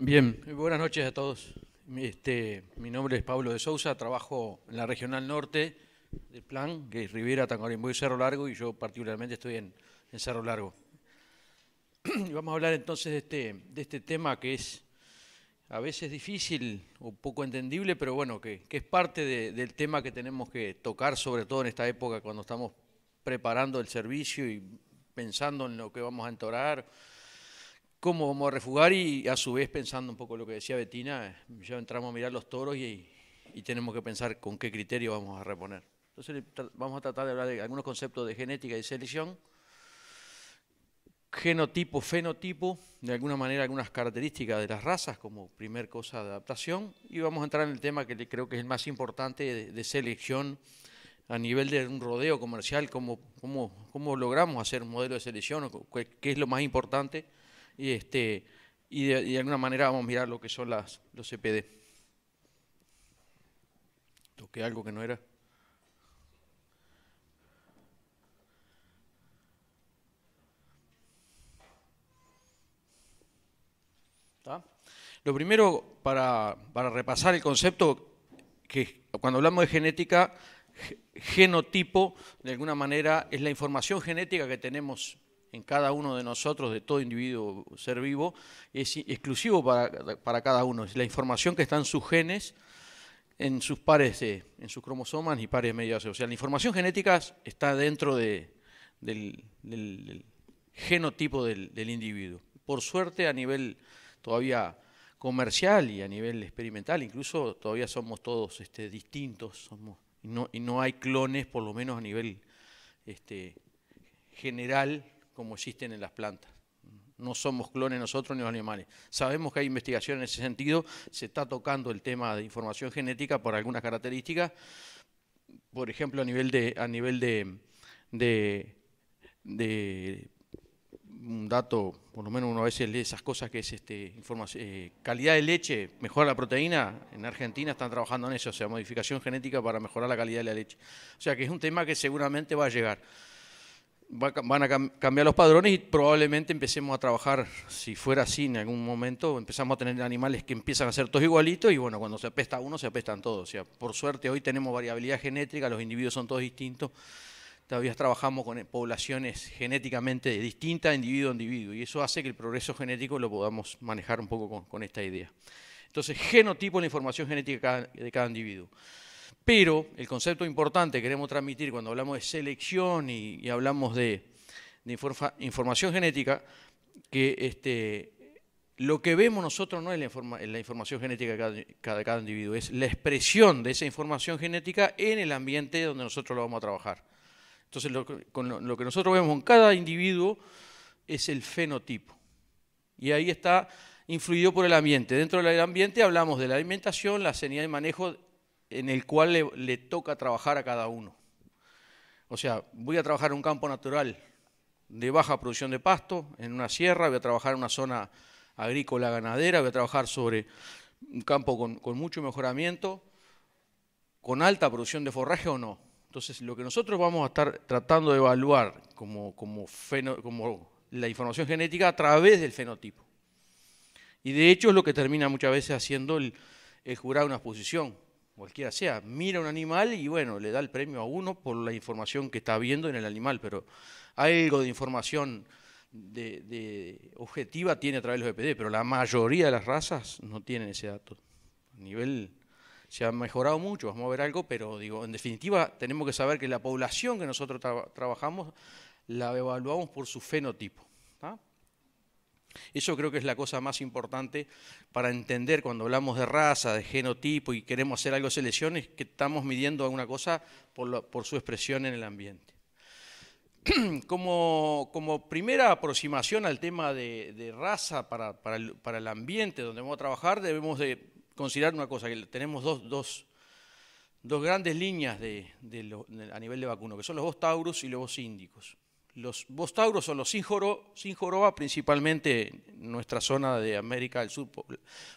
Bien, eh, buenas noches a todos. Este, mi nombre es Pablo de Sousa, trabajo en la Regional Norte del Plan, que es Rivera, Tangorimbo y Cerro Largo, y yo particularmente estoy en, Cerro Largo. vamos a hablar entonces este, de este, tema que es a veces difícil o poco entendible, pero bueno, que, es parte del tema que tenemos que tocar, sobre todo en esta época cuando estamos preparando el servicio y pensando en lo que vamos a entorar cómo vamos a refugar y a su vez pensando un poco lo que decía Betina, eh, ya entramos a mirar los toros y, tenemos que pensar con qué criterio vamos a reponer. Entonces vamos a tratar de hablar de algunos conceptos de genética y selección, genotipo, fenotipo, de alguna manera algunas características de las razas como primer cosa de adaptación y vamos a entrar en el tema que creo que es el más importante de, selección a nivel de un rodeo comercial, cómo, cómo, cómo logramos hacer un modelo de selección, qué, qué es lo más importante y, este, y, de, alguna manera vamos a mirar lo que son los CPD. E Toqué algo que no era. Lo primero, para, para, repasar el concepto, que cuando hablamos de genética, genotipo, de alguna manera, es la información genética que tenemos en cada uno de nosotros, de todo individuo, ser vivo, es exclusivo para, cada uno. Es la información que está en sus genes, en sus pares, de, en sus cromosomas y pares medios. O sea, la información genética está dentro del, genotipo del, individuo. Por suerte, a nivel todavía comercial y a nivel experimental, incluso todavía somos todos este, distintos, y, no, y no hay clones, por lo menos a nivel este, general como existen en las plantas. No somos clones nosotros ni los animales. Sabemos que hay investigación en ese sentido, se está tocando el tema de información genética por algunas características, por ejemplo, a nivel de, a nivel de, de, un dato, por lo menos uno a veces lee esas cosas que es este, información, eh, calidad de leche, mejora la proteína, en Argentina están trabajando en eso, o sea, modificación genética para mejorar la calidad de la leche. O sea que es un tema que seguramente va a llegar van a cambiar los padrones y probablemente empecemos a trabajar, si fuera así en algún momento, empezamos a tener animales que empiezan a ser todos igualitos y bueno, cuando se apesta uno, se apestan todos. O por suerte hoy tenemos variabilidad genética, los individuos son todos distintos, todavía trabajamos con poblaciones genéticamente distintas, individuo a individuo, y eso hace que el progreso genético lo podamos manejar un poco con, esta idea. Entonces, genotipo es la información genética de cada individuo. Pero el concepto importante que queremos transmitir cuando hablamos de selección y, hablamos de, información genética, que este, lo que vemos nosotros no es la, información genética de cada, individuo, es la expresión de esa información genética en el ambiente donde nosotros lo vamos a trabajar. Entonces, lo, que nosotros vemos en cada individuo es el fenotipo. Y ahí está influido por el ambiente. Dentro del ambiente hablamos de la alimentación, la sanidad de manejo en el cual le, toca trabajar a cada uno. O sea, voy a trabajar en un campo natural de baja producción de pasto, en una sierra, voy a trabajar en una zona agrícola ganadera, voy a trabajar sobre un campo con, mucho mejoramiento, con alta producción de forraje o no. Entonces, lo que nosotros vamos a estar tratando de evaluar como, la información genética a través del fenotipo. Y de hecho es lo que termina muchas veces haciendo el, jurar jurado una exposición cualquiera sea, mira un animal y bueno, le da el premio a uno por la información que está viendo en el animal, pero algo de información de, objetiva tiene a través de los EPD, pero la mayoría de las razas no tienen ese dato. A nivel se ha mejorado mucho, vamos a ver algo, pero digo, en definitiva tenemos que saber que la población que nosotros trabajamos la evaluamos por su fenotipo. Eso creo que es la cosa más importante para entender cuando hablamos de raza, de genotipo y queremos hacer algo de selección, es que estamos midiendo alguna cosa por, su expresión en el ambiente. Como, primera aproximación al tema de, raza para, el, ambiente donde vamos a trabajar, debemos de considerar una cosa, que tenemos dos, grandes líneas a nivel de vacuno, que son los vos y los vos índicos. Los bostauros son los sin, joroba, principalmente en nuestra zona de América del Sur,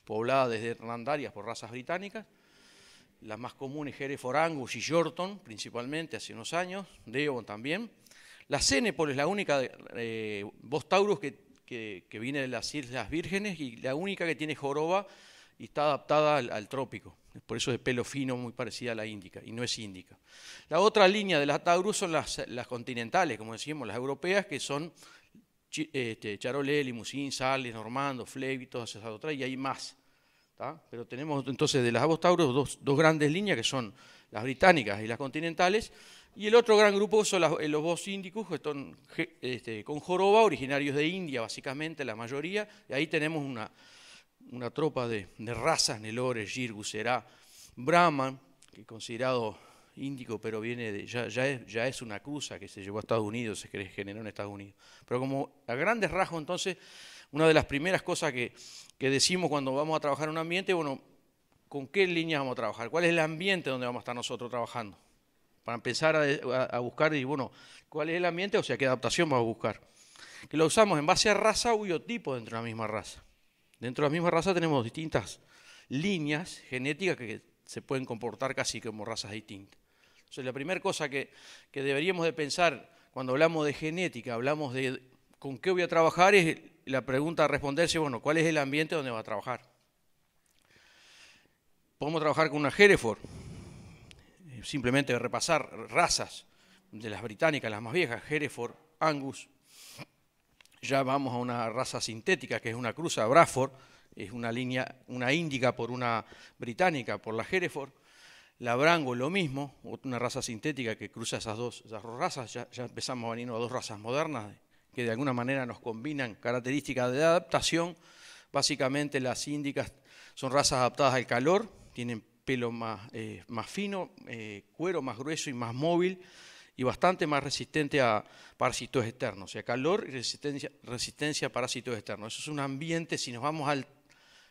poblada desde Hernandarias por razas británicas, las más comunes Hereford Angus y Yorton, principalmente hace unos años, Devon también. La cenepol es la única de Bostaurus eh, que, viene de las Islas Vírgenes y la única que tiene joroba y está adaptada al trópico. Por eso es de pelo fino, muy parecida a la índica, y no es índica. La otra línea de las Taurus son las, continentales, como decíamos, las europeas, que son este, Charolais, Limousin, Sales, Normando, Flevi, todas esas y hay más. Pero tenemos entonces de las Abostaurus dos, dos grandes líneas, que son las británicas y las continentales, y el otro gran grupo son los bos índicos, que están con joroba, originarios de India, básicamente, la mayoría, y ahí tenemos una una tropa de, razas, Nelores, Jirgu, será Brahman, que considerado índico, pero viene de, ya, es, una acusa que se llevó a Estados Unidos, se generó en Estados Unidos. Pero como a grandes rasgos, entonces, una de las primeras cosas que, decimos cuando vamos a trabajar en un ambiente, bueno, ¿con qué línea vamos a trabajar? ¿Cuál es el ambiente donde vamos a estar nosotros trabajando? Para empezar a, buscar, y bueno, ¿cuál es el ambiente? O sea, ¿qué adaptación vamos a buscar? Que lo usamos en base a raza o biotipo dentro de la misma raza. Dentro de la misma raza tenemos distintas líneas genéticas que se pueden comportar casi como razas distintas. Entonces, la primera cosa que, deberíamos de pensar cuando hablamos de genética, hablamos de con qué voy a trabajar, es la pregunta a responderse, bueno, ¿cuál es el ambiente donde va a trabajar? Podemos trabajar con una Hereford, eh, simplemente repasar razas de las británicas, las más viejas, Hereford, Angus, ya vamos a una raza sintética, que es una cruza Bradford, es una línea, una índica por una británica, por la Hereford. La Brango lo mismo, una raza sintética que cruza esas dos, razas, ya, empezamos a venir a dos razas modernas que de alguna manera nos combinan características de adaptación. Básicamente las índicas son razas adaptadas al calor, tienen pelo más, eh, fino, eh, cuero más grueso y más móvil, y bastante más resistente a parásitos externos, o sea, calor y resistencia, resistencia a parásitos externos. Eso es un ambiente, si nos vamos al,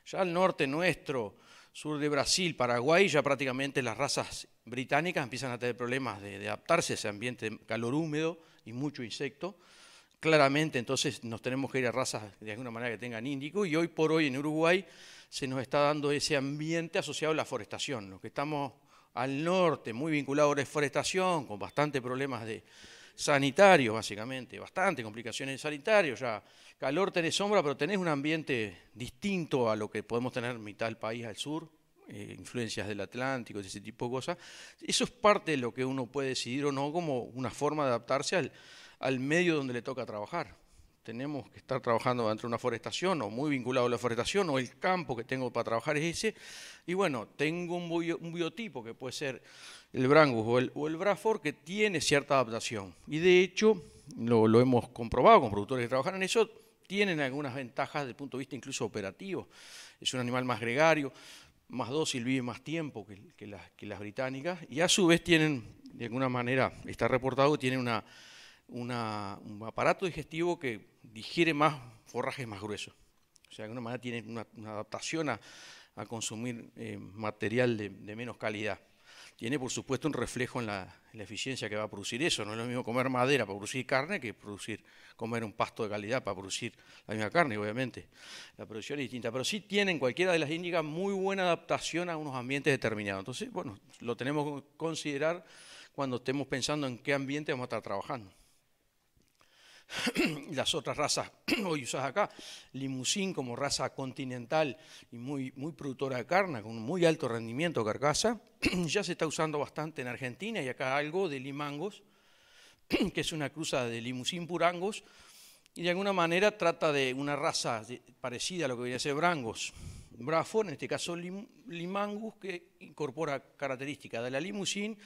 ya al norte nuestro, sur de Brasil, Paraguay, ya prácticamente las razas británicas empiezan a tener problemas de, de adaptarse a ese ambiente de calor húmedo y mucho insecto. Claramente entonces nos tenemos que ir a razas de alguna manera que tengan índico y hoy por hoy en Uruguay se nos está dando ese ambiente asociado a la forestación. Lo que estamos al norte, muy vinculado a la deforestación, con bastantes problemas de sanitarios, básicamente, bastantes complicaciones sanitarias, ya calor tenés sombra, pero tenés un ambiente distinto a lo que podemos tener en mitad del país al sur, eh, influencias del Atlántico, ese tipo de cosas. Eso es parte de lo que uno puede decidir o no como una forma de adaptarse al medio donde le toca trabajar tenemos que estar trabajando dentro de una forestación o muy vinculado a la forestación o el campo que tengo para trabajar es ese. Y bueno, tengo un, biotipo que puede ser el Brangus o el, o que tiene cierta adaptación. Y de hecho, lo, hemos comprobado con productores que trabajan en eso, tienen algunas ventajas desde el punto de vista incluso operativo. Es un animal más gregario, más dócil, vive más tiempo que, las, que las británicas y a su vez tienen, de alguna manera, está reportado, tiene una un aparato digestivo que digiere más forrajes más gruesos. O sea, de alguna manera tiene una, adaptación a, consumir eh, material de, menos calidad. Tiene, por supuesto, un reflejo en la, eficiencia que va a producir eso. No es lo mismo comer madera para producir carne que producir, comer un pasto de calidad para producir la misma carne, obviamente. La producción es distinta. Pero sí tienen cualquiera de las índicas muy buena adaptación a unos ambientes determinados. Entonces, bueno, lo tenemos que considerar cuando estemos pensando en qué ambiente vamos a estar trabajando. las otras razas hoy usadas acá, limusín como raza continental y muy, muy productora de carne, con muy alto rendimiento carcasa, ya se está usando bastante en Argentina y acá algo de limangos, que es una cruza de limusín purangos, y de alguna manera trata de una raza parecida a lo que a ser brangos. Brafo, en este caso limangus, que incorpora características de la limusín,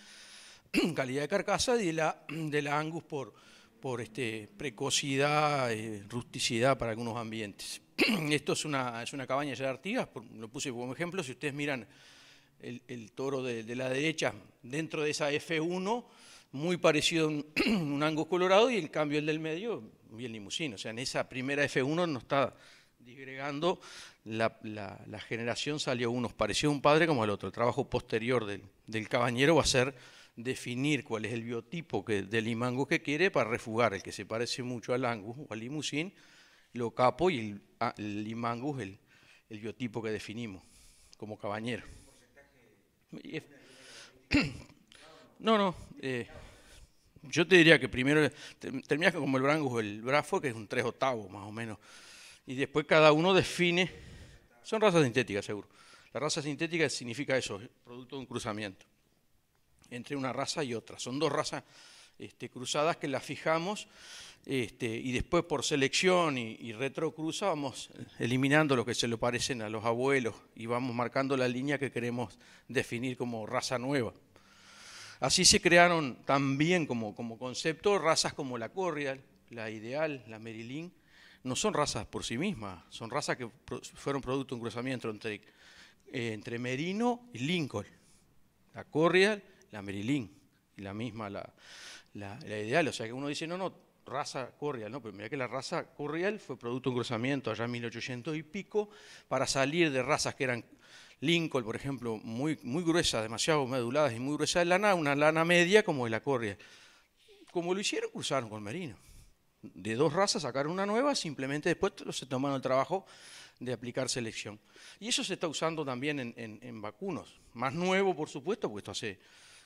calidad de carcasa y de la, de la angus por por este, precocidad, eh, rusticidad para algunos ambientes. Esto es una, es una cabaña ya de Artigas, lo puse como ejemplo, si ustedes miran el, toro de, la derecha dentro de esa F1, muy parecido a un, angus colorado, y en cambio el del medio, bien limusino. O sea, en esa primera F1 no está disgregando, la, generación salió unos pareció un padre como el otro. El trabajo posterior del, del cabañero va a ser definir cuál es el biotipo que, del imango que quiere para refugar el que se parece mucho al angus o al limusín, lo capo y el, ah, el imangus, el, biotipo que definimos como cabañero. No, no. Eh, yo te diría que primero terminas como el brangus, el brafo, que es un tres octavos más o menos. Y después cada uno define. Son razas sintéticas, seguro. La raza sintética significa eso, producto de un cruzamiento entre una raza y otra. Son dos razas este, cruzadas que las fijamos este, y después por selección y, retrocruza vamos eliminando lo que se le parecen a los abuelos y vamos marcando la línea que queremos definir como raza nueva. Así se crearon también como, concepto razas como la Corrial, la Ideal, la Merilín. No son razas por sí mismas, son razas que fueron producto de un cruzamiento entre, eh, entre Merino y Lincoln. La Corrial la Merilín, la misma la, ideal. O sea que uno dice, no, no, raza Corrial, no, pero mira que la raza Corrial fue producto de un cruzamiento allá en 1800 y pico para salir de razas que eran Lincoln, por ejemplo, muy, muy gruesas, demasiado meduladas y muy gruesas de lana, una lana media como de la Corrial. Como lo hicieron, cruzaron con Merino. De dos razas sacaron una nueva, simplemente después se tomaron el trabajo de aplicar selección. Y eso se está usando también en, en vacunos. Más nuevo, por supuesto, porque esto hace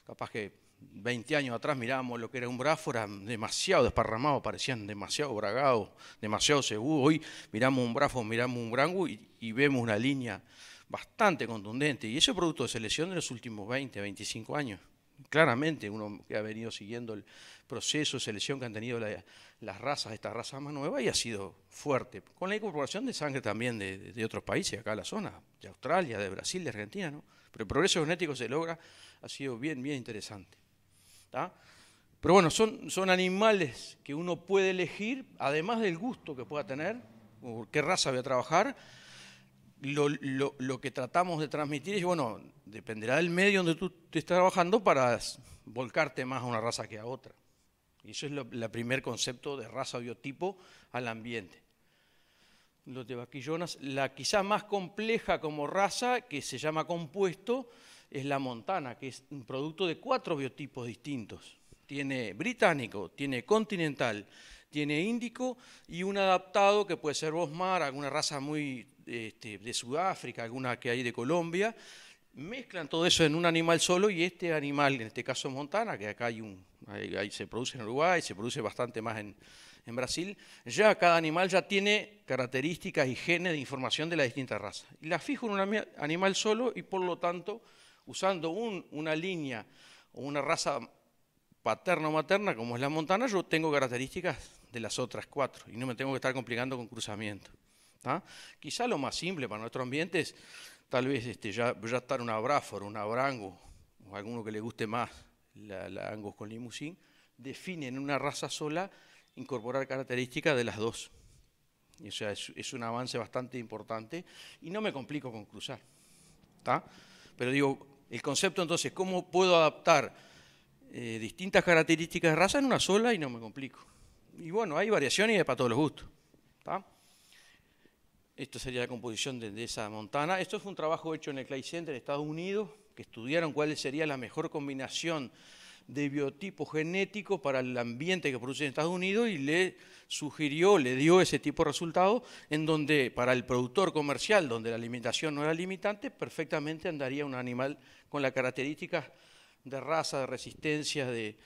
capaz que 20 años atrás miramos lo que era un brafo, era demasiado desparramado, parecían demasiado bragados, demasiado seguro. Hoy miramos un brafo, miramos un brangu y, vemos una línea bastante contundente. Y eso es producto de selección de los últimos 20, 25 años. Claramente, uno que ha venido siguiendo el proceso de selección que han tenido las razas, esta raza más nueva, y ha sido fuerte. Con la incorporación de sangre también de, de otros países, acá en la zona, de Australia, de Brasil, de Argentina, ¿no? Pero el progreso genético se logra ha sido bien, bien interesante. Pero bueno, son, son animales que uno puede elegir, además del gusto que pueda tener, o qué raza voy a trabajar, lo, lo, lo, que tratamos de transmitir es, bueno, dependerá del medio donde tú te estás trabajando para volcarte más a una raza que a otra. Y eso es el primer concepto de raza biotipo al ambiente. Los de vaquillonas, la quizá más compleja como raza, que se llama compuesto, es la montana, que es un producto de cuatro biotipos distintos. Tiene británico, tiene continental, tiene índico y un adaptado que puede ser bosmar, alguna raza muy este, de Sudáfrica, alguna que hay de Colombia. Mezclan todo eso en un animal solo y este animal, en este caso montana, que acá hay un, se produce en Uruguay, se produce bastante más en, Brasil, ya cada animal ya tiene características y genes de información de las distintas razas. La fijo en un animal solo y por lo tanto usando una línea o una raza paterna o materna, como es la montana, yo tengo características de las otras cuatro y no me tengo que estar complicando con cruzamiento. Quizá lo más simple para nuestro ambiente es tal vez este, ya, estar un abráforo, una abrango, o alguno que le guste más la, Angus con limusín, define en una raza sola incorporar características de las dos. es, un avance bastante importante y no me complico con cruzar. Pero digo, el concepto entonces, ¿cómo puedo adaptar eh, distintas características de raza en una sola y no me complico? Y bueno, hay variaciones para todos los gustos. Esto sería la composición de, esa montana. Esto fue un trabajo hecho en el Clay Center en Estados Unidos, que estudiaron cuál sería la mejor combinación de biotipo genético para el ambiente que produce en Estados Unidos y le sugirió, le dio ese tipo de resultado en donde para el productor comercial, donde la alimentación no era limitante, perfectamente andaría un animal con las características de raza, de resistencia, de,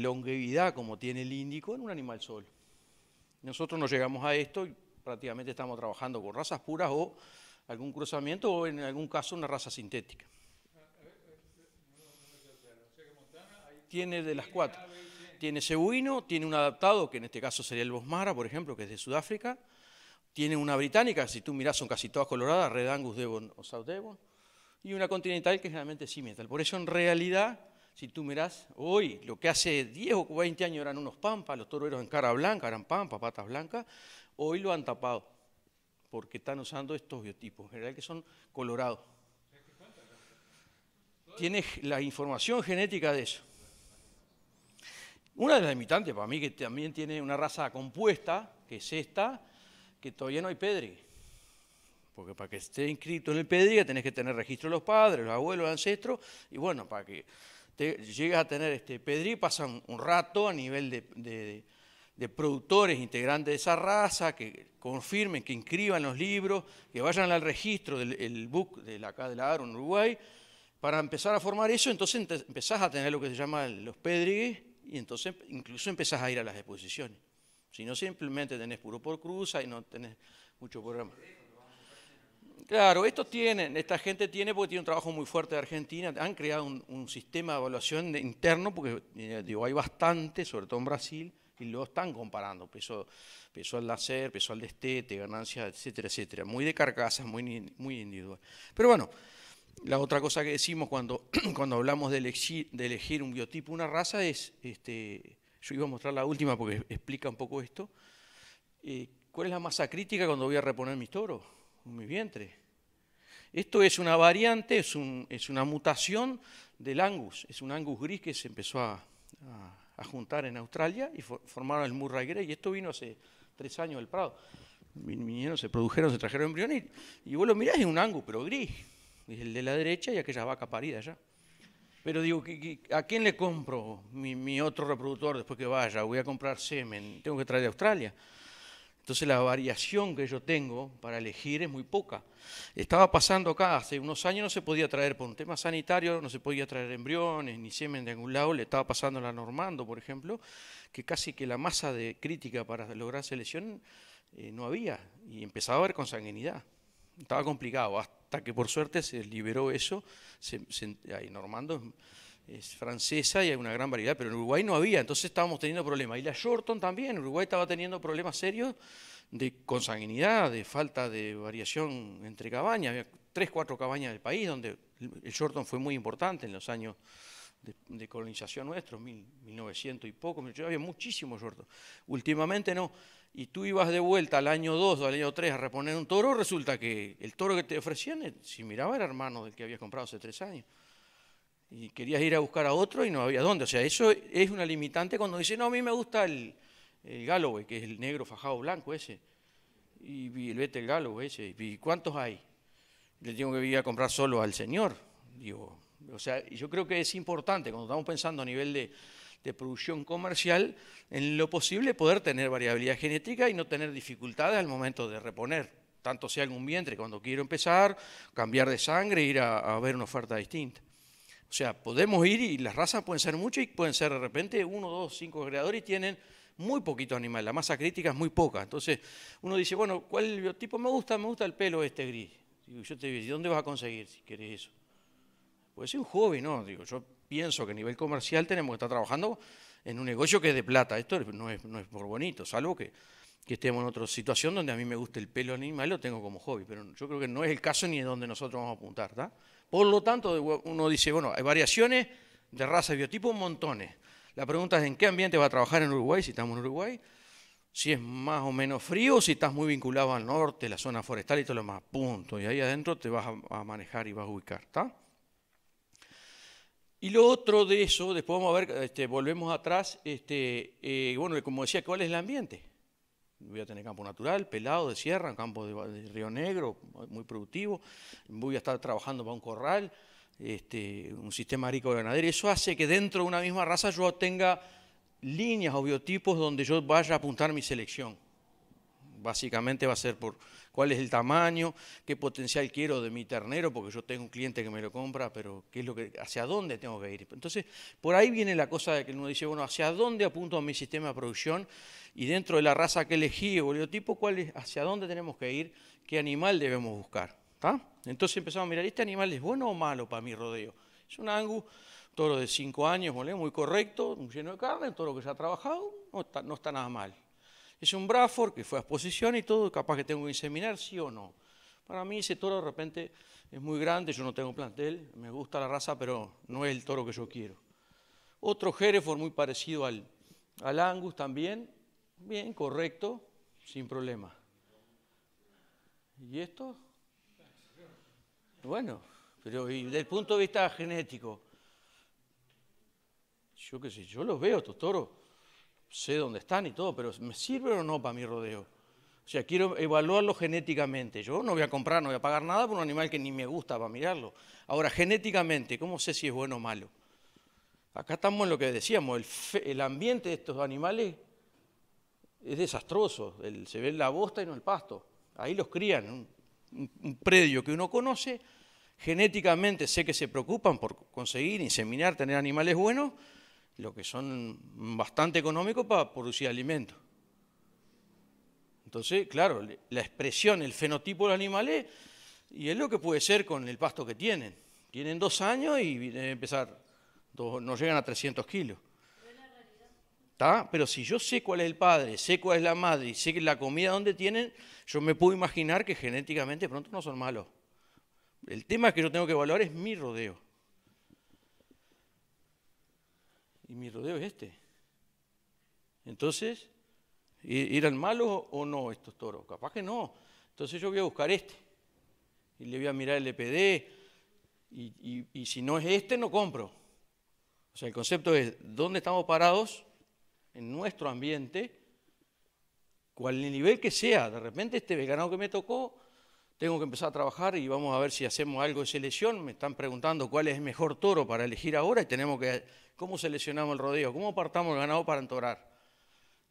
longevidad como tiene el índico en un animal solo. Nosotros nos llegamos a esto y prácticamente estamos trabajando con razas puras o algún cruzamiento o en algún caso una raza sintética. tiene de las cuatro. Tiene cebuino, tiene un adaptado, que en este caso sería el Bosmara, por ejemplo, que es de Sudáfrica. Tiene una británica, si tú mirás son casi todas coloradas, Red Angus Devon o South Devon. Y una continental que generalmente es Por eso en realidad, si tú mirás hoy, lo que hace 10 o 20 años eran unos pampas, los toreros en cara blanca eran pampas, patas blancas, hoy lo han tapado porque están usando estos biotipos, en general que son colorados. Tiene la información genética de eso. Una de las limitantes para mí, que también tiene una raza compuesta, que es esta, que todavía no hay pedri. Porque para que esté inscrito en el pedri tenés que tener registro de los padres, los abuelos, los ancestros, y bueno, para que llegues a tener este pedri pasan un rato a nivel de, productores, integrantes de esa raza, que confirmen, que inscriban los libros, que vayan al registro del book de la, acá de Uruguay, para empezar a formar eso, entonces empezás a tener lo que se llama los pedrigues, y entonces incluso empezás a ir a las exposiciones. Si no, simplemente tenés puro por cruza y no tenés mucho programa. Claro, estos tienen, esta gente tiene porque tiene un trabajo muy fuerte de Argentina, han creado un, sistema de evaluación interno, porque eh, digo, hay bastante, sobre todo en Brasil, y lo están comparando, peso, peso al lacer, peso al destete, ganancia, etcétera, etcétera. Muy de carcasas, muy, muy individual. Pero bueno, la otra cosa que decimos cuando, cuando hablamos de elegir, un biotipo, una raza, es, este, yo iba a mostrar la última porque explica un poco esto, eh, ¿cuál es la masa crítica cuando voy a reponer mis toros, mi vientre? Esto es una variante, es, una mutación del angus, es un angus gris que se empezó a, juntar en Australia y formaron el Murray Grey, y esto vino hace tres años del Prado. Vinieron, se produjeron, se trajeron embriones, y vos lo mirás, es un angus, pero gris el de la derecha y aquella vaca parida ya Pero digo, ¿a quién le compro mi, otro reproductor después que vaya? Voy a comprar semen, tengo que traer de Australia. Entonces la variación que yo tengo para elegir es muy poca. Estaba pasando acá, hace unos años no se podía traer por un tema sanitario, no se podía traer embriones ni semen de algún lado, le estaba pasando a la Normando, por ejemplo, que casi que la masa de crítica para lograr selección eh, no había y empezaba a haber consanguinidad estaba complicado, hasta que por suerte se liberó eso. Se, Normando es francesa y hay una gran variedad, pero en Uruguay no había, entonces estábamos teniendo problemas. Y la Shorton también, Uruguay estaba teniendo problemas serios de consanguinidad, de falta de variación entre cabañas. Había tres, cuatro cabañas del país donde el Shorton fue muy importante en los años de, colonización nuestros, 1900 y poco. Había muchísimo Shorton. Últimamente no y tú ibas de vuelta al año 2 o al año 3 a reponer un toro, resulta que el toro que te ofrecían, eh, si miraba, era hermano del que habías comprado hace tres años. Y querías ir a buscar a otro y no había dónde. O sea, eso es una limitante cuando dice, no, a mí me gusta el, el Galloway, que es el negro fajado blanco ese. Y, el vete el Galloway ese. ¿Y cuántos hay? Le tengo que ir a comprar solo al señor. Digo, o sea, yo creo que es importante cuando estamos pensando a nivel de, de producción comercial, en lo posible poder tener variabilidad genética y no tener dificultades al momento de reponer, tanto sea algún vientre cuando quiero empezar, cambiar de sangre, ir a, ver una oferta distinta. O sea, podemos ir y las razas pueden ser muchas y pueden ser de repente uno, dos, cinco creadores y tienen muy poquito animal, la masa crítica es muy poca. Entonces uno dice, bueno, ¿cuál biotipo me gusta? Me gusta el pelo este gris. yo te digo, ¿dónde vas a conseguir si quieres eso? Puede ser un hobby, ¿no? Digo, yo pienso que a nivel comercial tenemos que estar trabajando en un negocio que es de plata. Esto no es, por bonito, salvo que, que, estemos en otra situación donde a mí me gusta el pelo animal, lo tengo como hobby, pero yo creo que no es el caso ni es donde nosotros vamos a apuntar. Por lo tanto, uno dice, bueno, hay variaciones de raza y biotipo, montones. La pregunta es en qué ambiente va a trabajar en Uruguay, si estamos en Uruguay, si es más o menos frío, si estás muy vinculado al norte, la zona forestal y todo lo más, punto. Y ahí adentro te vas a, a manejar y vas a ubicar, ¿está? Y lo otro de eso, después vamos a ver, este, volvemos atrás, este, eh, bueno, como decía, ¿cuál es el ambiente? Voy a tener campo natural, pelado, de sierra, campo de, Río Negro, muy productivo, voy a estar trabajando para un corral, este, un sistema de ganadero. Eso hace que dentro de una misma raza yo tenga líneas o biotipos donde yo vaya a apuntar mi selección. Básicamente va a ser por cuál es el tamaño, qué potencial quiero de mi ternero, porque yo tengo un cliente que me lo compra, pero ¿qué es lo que, hacia dónde tengo que ir. Entonces, por ahí viene la cosa de que uno dice, bueno, ¿hacia dónde apunto mi sistema de producción? Y dentro de la raza que elegí o ¿cuál es, ¿hacia dónde tenemos que ir? ¿Qué animal debemos buscar? Entonces empezamos a mirar, ¿este animal es bueno o malo para mi rodeo? Es un angus, toro de 5 años, muy correcto, lleno de carne, todo lo que se ha trabajado, no está nada mal. Es un Bradford que fue a exposición y todo, capaz que tengo que inseminar, sí o no. Para mí ese toro de repente es muy grande, yo no tengo plantel, me gusta la raza, pero no es el toro que yo quiero. Otro Hereford muy parecido al, Angus también, bien, correcto, sin problema. ¿Y esto? Bueno, pero y desde el punto de vista genético, yo qué sé, yo los veo estos toro sé dónde están y todo, pero ¿me sirve o no para mi rodeo? O sea, quiero evaluarlo genéticamente. Yo no voy a comprar, no voy a pagar nada por un animal que ni me gusta para mirarlo. Ahora, genéticamente, ¿cómo sé si es bueno o malo? Acá estamos en lo que decíamos, el, ambiente de estos animales es desastroso. se ve la bosta y no el pasto. Ahí los crían, un predio que uno conoce, genéticamente sé que se preocupan por conseguir, inseminar, tener animales buenos, lo que son bastante económicos para producir alimentos. Entonces, claro, la expresión, el fenotipo de los animales, y es lo que puede ser con el pasto que tienen. Tienen dos años y empezar, no llegan a 300 kilos. Pero si yo sé cuál es el padre, sé cuál es la madre y sé la comida donde tienen, yo me puedo imaginar que genéticamente pronto no son malos. El tema que yo tengo que evaluar es mi rodeo. y mi rodeo es este. Entonces, ¿irán malos o no estos toros? Capaz que no. Entonces yo voy a buscar este. Y le voy a mirar el EPD. Y, si no es este, no compro. O sea, el concepto es, ¿dónde estamos parados? En nuestro ambiente, cual nivel que sea. De repente este vegano que me tocó tengo que empezar a trabajar y vamos a ver si hacemos algo de selección. Me están preguntando cuál es el mejor toro para elegir ahora y tenemos que, ¿cómo seleccionamos el rodeo? ¿Cómo partamos el ganado para entorar?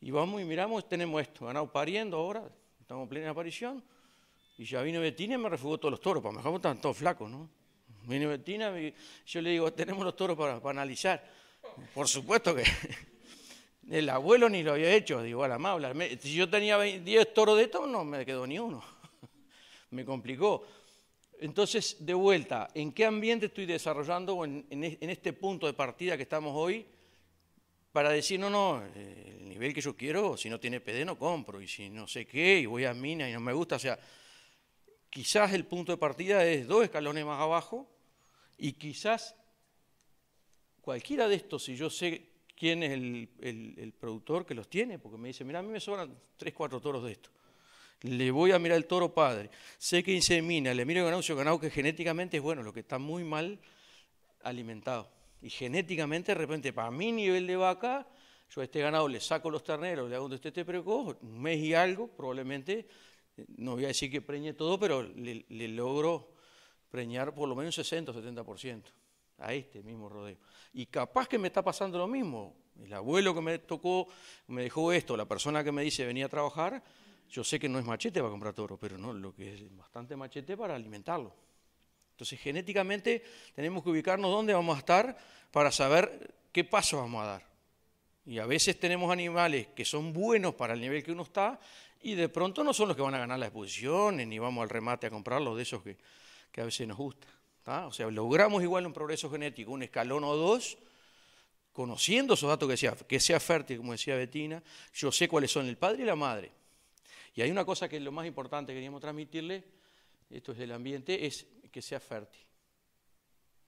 Y vamos y miramos, tenemos esto, ganado pariendo ahora, estamos en plena aparición. Y ya vino Betina y me refugó todos los toros, para mejor están todos flacos, ¿no? Vino Betina y yo le digo, tenemos los toros para, analizar. Por supuesto que el abuelo ni lo había hecho, digo, a la maula. Si yo tenía 10 toros de estos, no me quedó ni uno me complicó. Entonces, de vuelta, ¿en qué ambiente estoy desarrollando en, en e, este punto de partida que estamos hoy? para decir, no, no, eh, el nivel que yo quiero, si no tiene PD no compro, y si no sé qué, y voy a mina y no me gusta, o sea, quizás el punto de partida es dos escalones más abajo, y quizás cualquiera de estos, si yo sé quién es el, productor que los tiene, porque me dice, mira, a mí me sobran tres, cuatro toros de esto le voy a mirar el toro padre, sé que insemina, le miro el ganado, ganado que genéticamente es bueno, lo que está muy mal alimentado. Y genéticamente, de repente, para mi nivel de vaca, yo a este ganado le saco los terneros, le hago un te precoz, un mes y algo, probablemente, no voy a decir que preñe todo, pero le, logro preñar por lo menos 60 o 70% a este mismo rodeo. Y capaz que me está pasando lo mismo. El abuelo que me tocó, me dejó esto, la persona que me dice venía a trabajar, yo sé que no es machete para comprar toro, pero no, lo que es bastante machete para alimentarlo. Entonces, genéticamente tenemos que ubicarnos dónde vamos a estar para saber qué paso vamos a dar. Y a veces tenemos animales que son buenos para el nivel que uno está y de pronto no son los que van a ganar las exposiciones ni vamos al remate a comprarlos de esos que, a veces nos gusta. O sea, logramos igual un progreso genético, un escalón o dos, conociendo esos datos que decía que sea fértil, como decía Betina, yo sé cuáles son el padre y la madre. Y hay una cosa que es lo más importante que queríamos transmitirle, esto es del ambiente, es que sea fértil.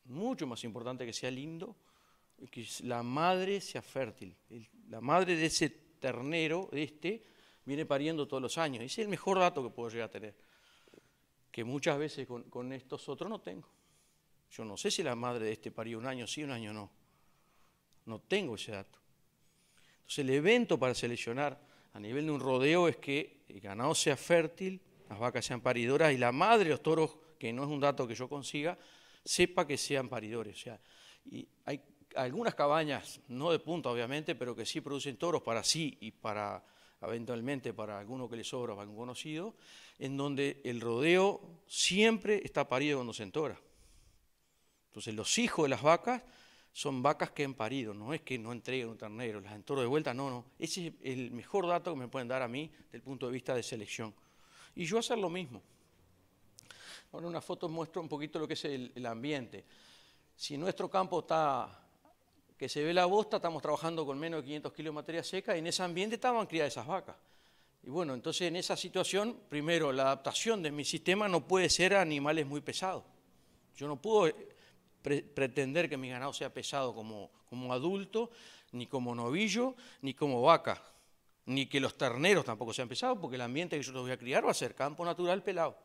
Mucho más importante que sea lindo, que la madre sea fértil. La madre de ese ternero, de este, viene pariendo todos los años. Ese es el mejor dato que puedo llegar a tener, que muchas veces con, con estos otros no tengo. Yo no sé si la madre de este parió un año sí, un año no. No tengo ese dato. Entonces el evento para seleccionar a nivel de un rodeo es que el ganado sea fértil, las vacas sean paridoras y la madre de los toros, que no es un dato que yo consiga, sepa que sean paridores. y hay algunas cabañas, no de punta obviamente, pero que sí producen toros para sí y para eventualmente para alguno que le sobra o algún conocido, en donde el rodeo siempre está parido cuando se entora. Entonces los hijos de las vacas son vacas que han parido, no es que no entreguen un ternero, las entoro de vuelta, no, no. Ese es el mejor dato que me pueden dar a mí del punto de vista de selección. Y yo hacer lo mismo. Ahora una foto muestro un poquito lo que es el, ambiente. Si nuestro campo está, que se ve la bosta, estamos trabajando con menos de 500 kilos de materia seca, y en ese ambiente estaban criadas esas vacas. Y bueno, entonces en esa situación, primero, la adaptación de mi sistema no puede ser a animales muy pesados. Yo no puedo pretender que mi ganado sea pesado como, como adulto, ni como novillo, ni como vaca, ni que los terneros tampoco sean pesados, porque el ambiente que yo los voy a criar va a ser campo natural pelado.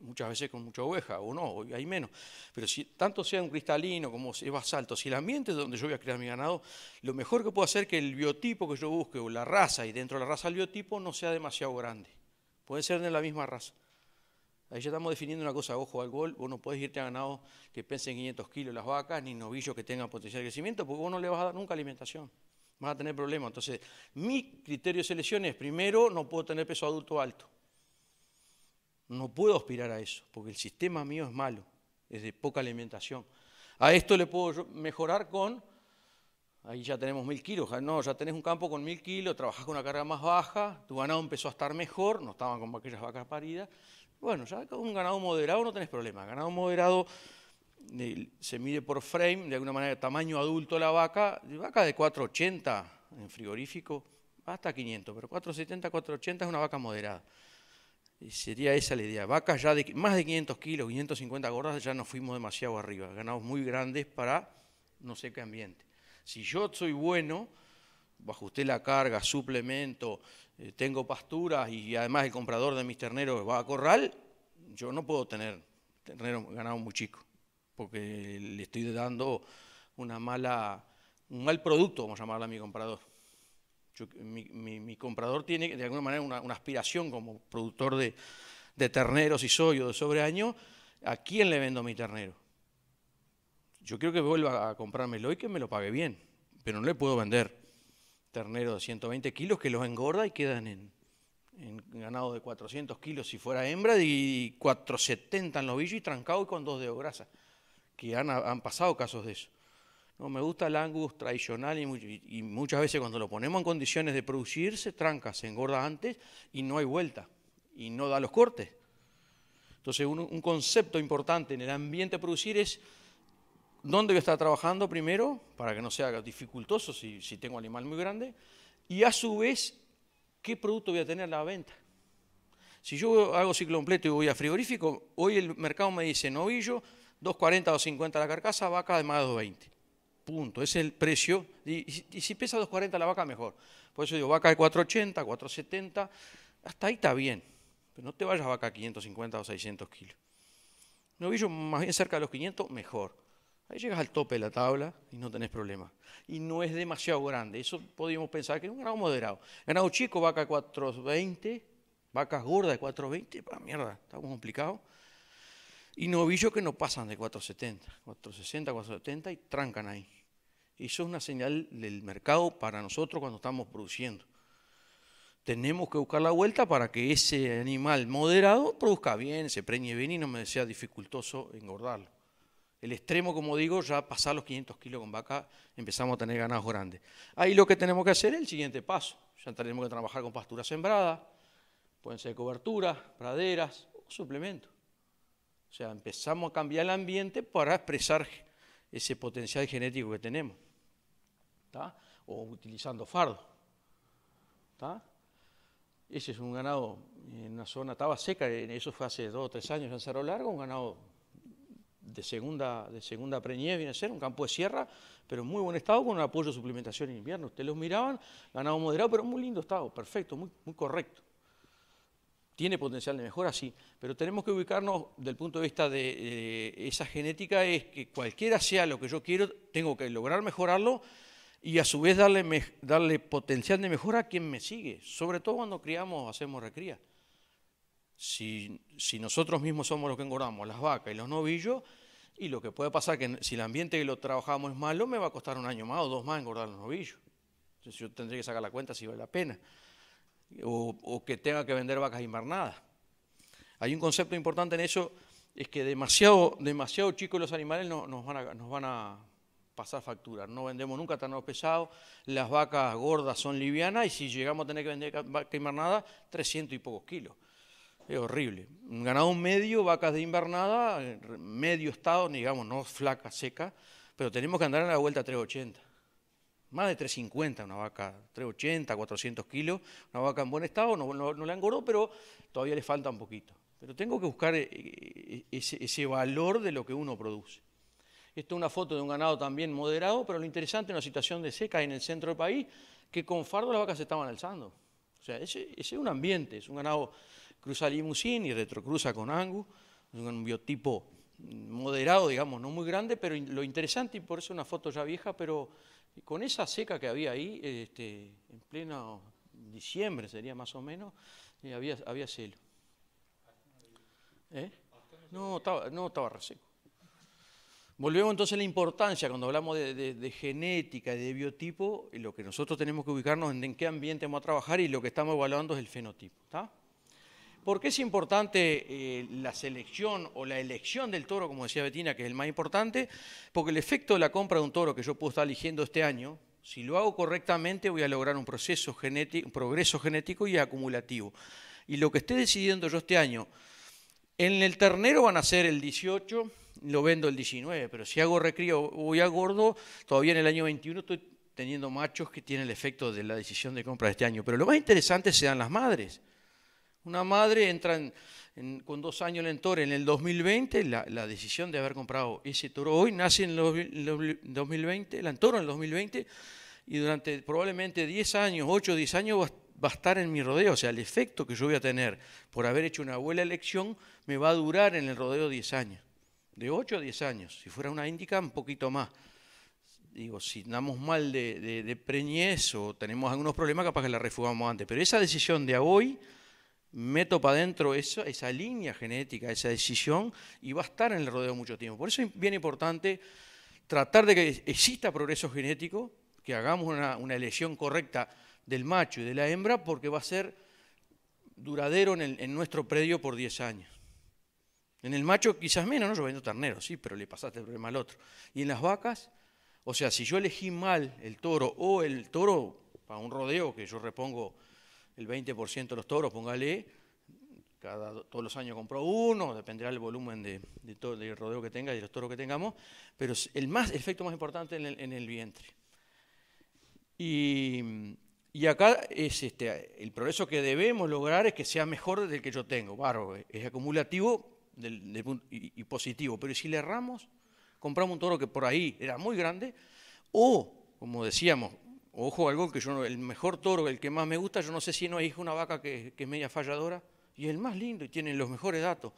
Muchas veces con mucha oveja, o no, hoy hay menos. Pero si tanto sea un cristalino como es basalto, si el ambiente donde yo voy a criar mi ganado, lo mejor que puedo hacer es que el biotipo que yo busque, o la raza, y dentro de la raza el biotipo, no sea demasiado grande. Puede ser de la misma raza. Ahí ya estamos definiendo una cosa, ojo al gol, vos no podés irte a ganado que en 500 kilos las vacas, ni novillos que tengan potencial de crecimiento, porque vos no le vas a dar nunca alimentación, vas a tener problemas. Entonces, mi criterio de selección es, primero, no puedo tener peso adulto alto, no puedo aspirar a eso, porque el sistema mío es malo, es de poca alimentación. A esto le puedo mejorar con, ahí ya tenemos mil kilos, no, ya tenés un campo con mil kilos, trabajás con una carga más baja, tu ganado empezó a estar mejor, no estaban con aquellas vacas paridas, bueno, ya con un ganado moderado no tenés problema. Ganado moderado se mide por frame, de alguna manera tamaño adulto la vaca, vaca de 480 en frigorífico, hasta 500, pero 470, 480 es una vaca moderada. sería esa la idea. Vacas ya de más de 500 kilos, 550 gordas, ya nos fuimos demasiado arriba. Ganados muy grandes para no sé qué ambiente. Si yo soy bueno, ajusté la carga, suplemento, eh, tengo pasturas y además el comprador de mis terneros va a corral, yo no puedo tener ternero ganado muy chico, porque le estoy dando una mala, un mal producto, vamos a llamarlo a mi comprador. mi, comprador tiene de alguna manera una, aspiración como productor de, terneros y o de sobreaño, ¿a quién le vendo mi ternero? Yo quiero que vuelva a comprármelo y que me lo pague bien, pero no le puedo vender ternero de 120 kilos que los engorda y quedan en, ganado de 400 kilos si fuera hembra y 470 en novillo y trancado y con dos de grasa, que han, pasado casos de eso. No, me gusta el angus tradicional y, muchas veces cuando lo ponemos en condiciones de producir se tranca, se engorda antes y no hay vuelta y no da los cortes. Entonces un, concepto importante en el ambiente de producir es dónde voy a estar trabajando primero, para que no sea dificultoso si, tengo animal muy grande, y a su vez, qué producto voy a tener a la venta. Si yo hago ciclo completo y voy a frigorífico, hoy el mercado me dice novillo, 2.40, 2.50 la carcasa, vaca de más de 2.20. Punto, es el precio. Y, si pesa 2.40 la vaca, mejor. Por eso digo, vaca de 4.80, 4.70, hasta ahí está bien. Pero no te vayas vaca a 550 o 600 kilos. Novillo más bien cerca de los 500, mejor. Ahí llegas al tope de la tabla y no tenés problema. Y no es demasiado grande. Eso podríamos pensar que es un grado moderado. Ganado chico, vaca 420, vacas gordas de 420, para mierda, estamos complicado. Y novillos que no pasan de 470, 460, 470 y trancan ahí. Eso es una señal del mercado para nosotros cuando estamos produciendo. Tenemos que buscar la vuelta para que ese animal moderado produzca bien, se preñe bien y no me sea dificultoso engordarlo. El extremo, como digo, ya pasar los 500 kilos con vaca, empezamos a tener ganados grandes. Ahí lo que tenemos que hacer es el siguiente paso. Ya tenemos que trabajar con pastura sembrada, pueden ser cobertura, praderas o suplementos. O sea, empezamos a cambiar el ambiente para expresar ese potencial genético que tenemos. O utilizando fardo. Ese es un ganado en una zona, estaba seca, eso fue hace dos o tres años en Cerro Largo, un ganado de segunda, de segunda preñez, viene a ser, un campo de sierra, pero en muy buen estado, con un apoyo de suplementación en invierno. Ustedes los miraban, ganado moderado, pero muy lindo estado, perfecto, muy, muy correcto. Tiene potencial de mejora, sí, pero tenemos que ubicarnos del punto de vista de, esa genética, es que cualquiera sea lo que yo quiero, tengo que lograr mejorarlo y a su vez darle, darle potencial de mejora a quien me sigue, sobre todo cuando criamos o hacemos recría. Si, nosotros mismos somos los que engordamos, las vacas y los novillos, y lo que puede pasar es que si el ambiente que lo trabajamos es malo, me va a costar un año más o dos más engordar los novillos. Entonces yo tendría que sacar la cuenta si vale la pena. O, que tenga que vender vacas invernadas. Hay un concepto importante en eso, es que demasiado, demasiado chicos los animales no, nos, van a, pasar factura. No vendemos nunca tan pesados, las vacas gordas son livianas y si llegamos a tener que vender vaca invernada, 300 y pocos kilos es horrible. Un ganado medio, vacas de invernada, medio estado, digamos, no flaca, seca, pero tenemos que andar en la vuelta 380. Más de 350 una vaca, 380, 400 kilos, una vaca en buen estado, no, no, la engordó, pero todavía le falta un poquito. Pero tengo que buscar eh, eh, ese, valor de lo que uno produce. Esto es una foto de un ganado también moderado, pero lo interesante es una situación de seca en el centro del país, que con fardo las vacas se estaban alzando. O sea, ese, es un ambiente, es un ganado cruza limusín y retrocruza con Angus, un biotipo moderado, digamos, no muy grande, pero lo interesante, y por eso una foto ya vieja, pero con esa seca que había ahí, este, en pleno diciembre sería más o menos, eh, había, había celo. ¿Eh? No, estaba, no estaba reseco. Volvemos entonces a la importancia cuando hablamos de, genética y de biotipo, lo que nosotros tenemos que ubicarnos en, qué ambiente vamos a trabajar y lo que estamos evaluando es el fenotipo. ¿está? ¿Por qué es importante eh, la selección o la elección del toro, como decía Betina, que es el más importante? Porque el efecto de la compra de un toro que yo puedo estar eligiendo este año, si lo hago correctamente voy a lograr un, proceso genético, un progreso genético y acumulativo. Y lo que esté decidiendo yo este año, en el ternero van a ser el 18, lo vendo el 19, pero si hago recrío voy a gordo, todavía en el año 21 estoy teniendo machos que tienen el efecto de la decisión de compra de este año. Pero lo más interesante sean las madres. Una madre entra con dos años en el toro en el 2020, la, decisión de haber comprado ese toro hoy nace en el 2020, la entoro en el 2020, y durante probablemente 10 años, 8 o 10 años va, a estar en mi rodeo, o sea, el efecto que yo voy a tener por haber hecho una buena elección me va a durar en el rodeo 10 años, de 8 a 10 años, si fuera una índica un poquito más. Digo, si andamos mal de, preñez o tenemos algunos problemas, capaz que la refugamos antes, pero esa decisión de hoy meto para adentro esa línea genética, esa decisión, y va a estar en el rodeo mucho tiempo. Por eso es bien importante tratar de que exista progreso genético, que hagamos una, elección correcta del macho y de la hembra, porque va a ser duradero en, nuestro predio por 10 años. En el macho quizás menos, ¿no? yo vendo terneros, sí, pero le pasaste el problema al otro. Y en las vacas, o sea, si yo elegí mal el toro o el toro para un rodeo que yo repongo el 20% de los toros, póngale, cada, todos los años compró uno, dependerá del volumen de, todo, del rodeo que tenga y de los toros que tengamos, pero el, más, efecto más importante en el, vientre. Y, acá es este, el progreso que debemos lograr es que sea mejor del que yo tengo, claro, es acumulativo y, y, positivo, pero si le erramos, compramos un toro que por ahí era muy grande, o, como decíamos, ojo algo que yo, el mejor toro, el que más me gusta, yo no sé si no hay una vaca que, es media falladora, y el más lindo y tiene los mejores datos.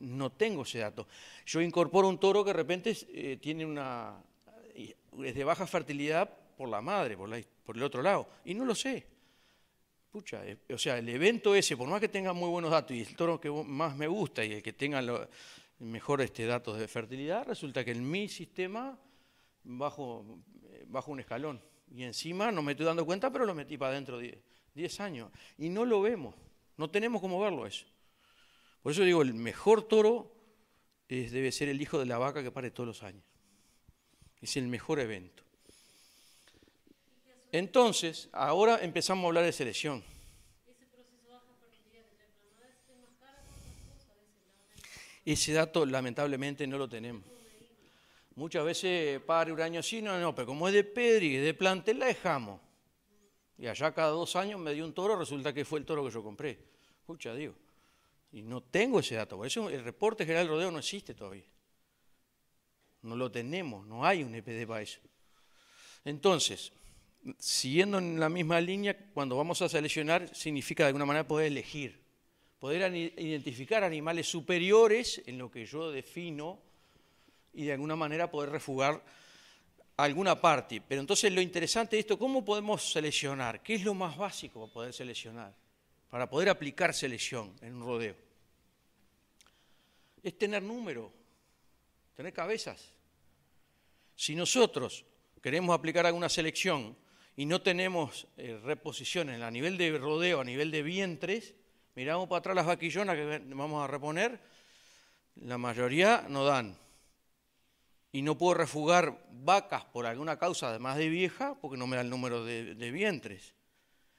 No tengo ese dato. Yo incorporo un toro que de repente eh, tiene una, es de baja fertilidad por la madre, por, el otro lado, y no lo sé. Pucha, eh, o sea, el evento ese, por más que tenga muy buenos datos y el toro que más me gusta y el que tenga los mejores este, datos de fertilidad, resulta que en mi sistema bajo eh, un escalón. Y encima no me estoy dando cuenta, pero lo metí para adentro 10 años. Y no lo vemos, no tenemos cómo verlo eso. Por eso digo, el mejor toro debe ser el hijo de la vaca que pare todos los años. Es el mejor evento. Entonces, ahora empezamos a hablar de selección. Ese dato lamentablemente no lo tenemos. Muchas veces un año sí, no, no, pero como es de Pedri, de plantel, la dejamos. Y allá cada dos años me dio un toro, resulta que fue el toro que yo compré. Escucha, digo. Y no tengo ese dato, por eso el reporte general rodeo no existe todavía. No lo tenemos, no hay un EPD para eso. Entonces, siguiendo en la misma línea, cuando vamos a seleccionar, significa de alguna manera poder elegir, poder identificar animales superiores en lo que yo defino y de alguna manera poder refugar alguna parte. Pero entonces lo interesante de esto, ¿cómo podemos seleccionar? ¿Qué es lo más básico para poder seleccionar? Para poder aplicar selección en un rodeo. Es tener número, tener cabezas. Si nosotros queremos aplicar alguna selección y no tenemos eh, reposiciones a nivel de rodeo, a nivel de vientres, miramos para atrás las vaquillonas que vamos a reponer, la mayoría no dan y no puedo refugar vacas por alguna causa, además de vieja, porque no me da el número de, vientres.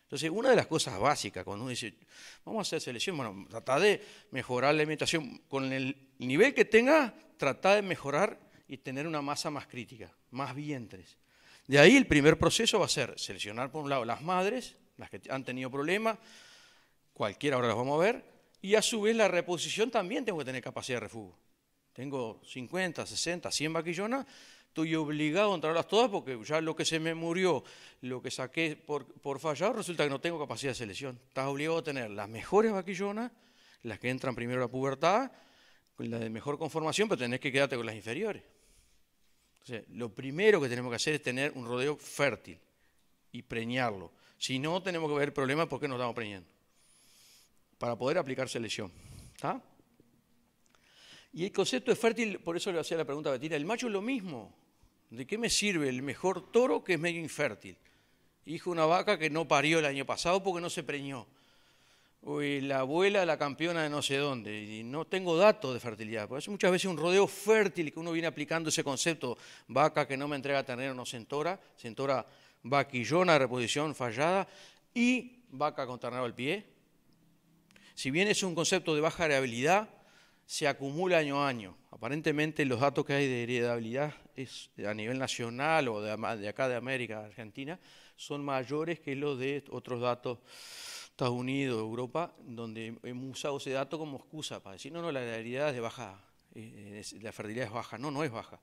Entonces, una de las cosas básicas, cuando uno dice, vamos a hacer selección, bueno, tratar de mejorar la alimentación. Con el nivel que tenga, tratar de mejorar y tener una masa más crítica, más vientres. De ahí el primer proceso va a ser seleccionar, por un lado, las madres, las que han tenido problemas, cualquiera ahora las vamos a ver, y a su vez la reposición también tengo que tener capacidad de refugio tengo 50, 60, 100 vaquillonas, estoy obligado a entrarlas todas porque ya lo que se me murió, lo que saqué por, fallado, resulta que no tengo capacidad de selección. Estás obligado a tener las mejores vaquillonas, las que entran primero a la pubertad, las de mejor conformación, pero tenés que quedarte con las inferiores. lo primero que tenemos que hacer es tener un rodeo fértil y preñarlo. Si no, tenemos que ver el problema por qué nos estamos preñando. Para poder aplicar selección. ¿Está? Y el concepto es fértil, por eso le hacía la pregunta a Betina, el macho es lo mismo. ¿De qué me sirve el mejor toro que es medio infértil? Hijo una vaca que no parió el año pasado porque no se preñó. Eh, la abuela, la campeona de no sé dónde. Y no tengo datos de fertilidad. Por eso muchas veces un rodeo fértil que uno viene aplicando ese concepto, vaca que no me entrega ternero, no Se entora vaquillona, reposición fallada, y vaca con ternero al pie. Si bien es un concepto de baja variabilidad, se acumula año a año. Aparentemente los datos que hay de heredabilidad es, a nivel nacional o de, acá de América, Argentina, son mayores que los de otros datos Estados Unidos, Europa, donde hemos usado ese dato como excusa para decir, no, no, la heredabilidad es de baja, eh, la fertilidad es baja. No, no es baja.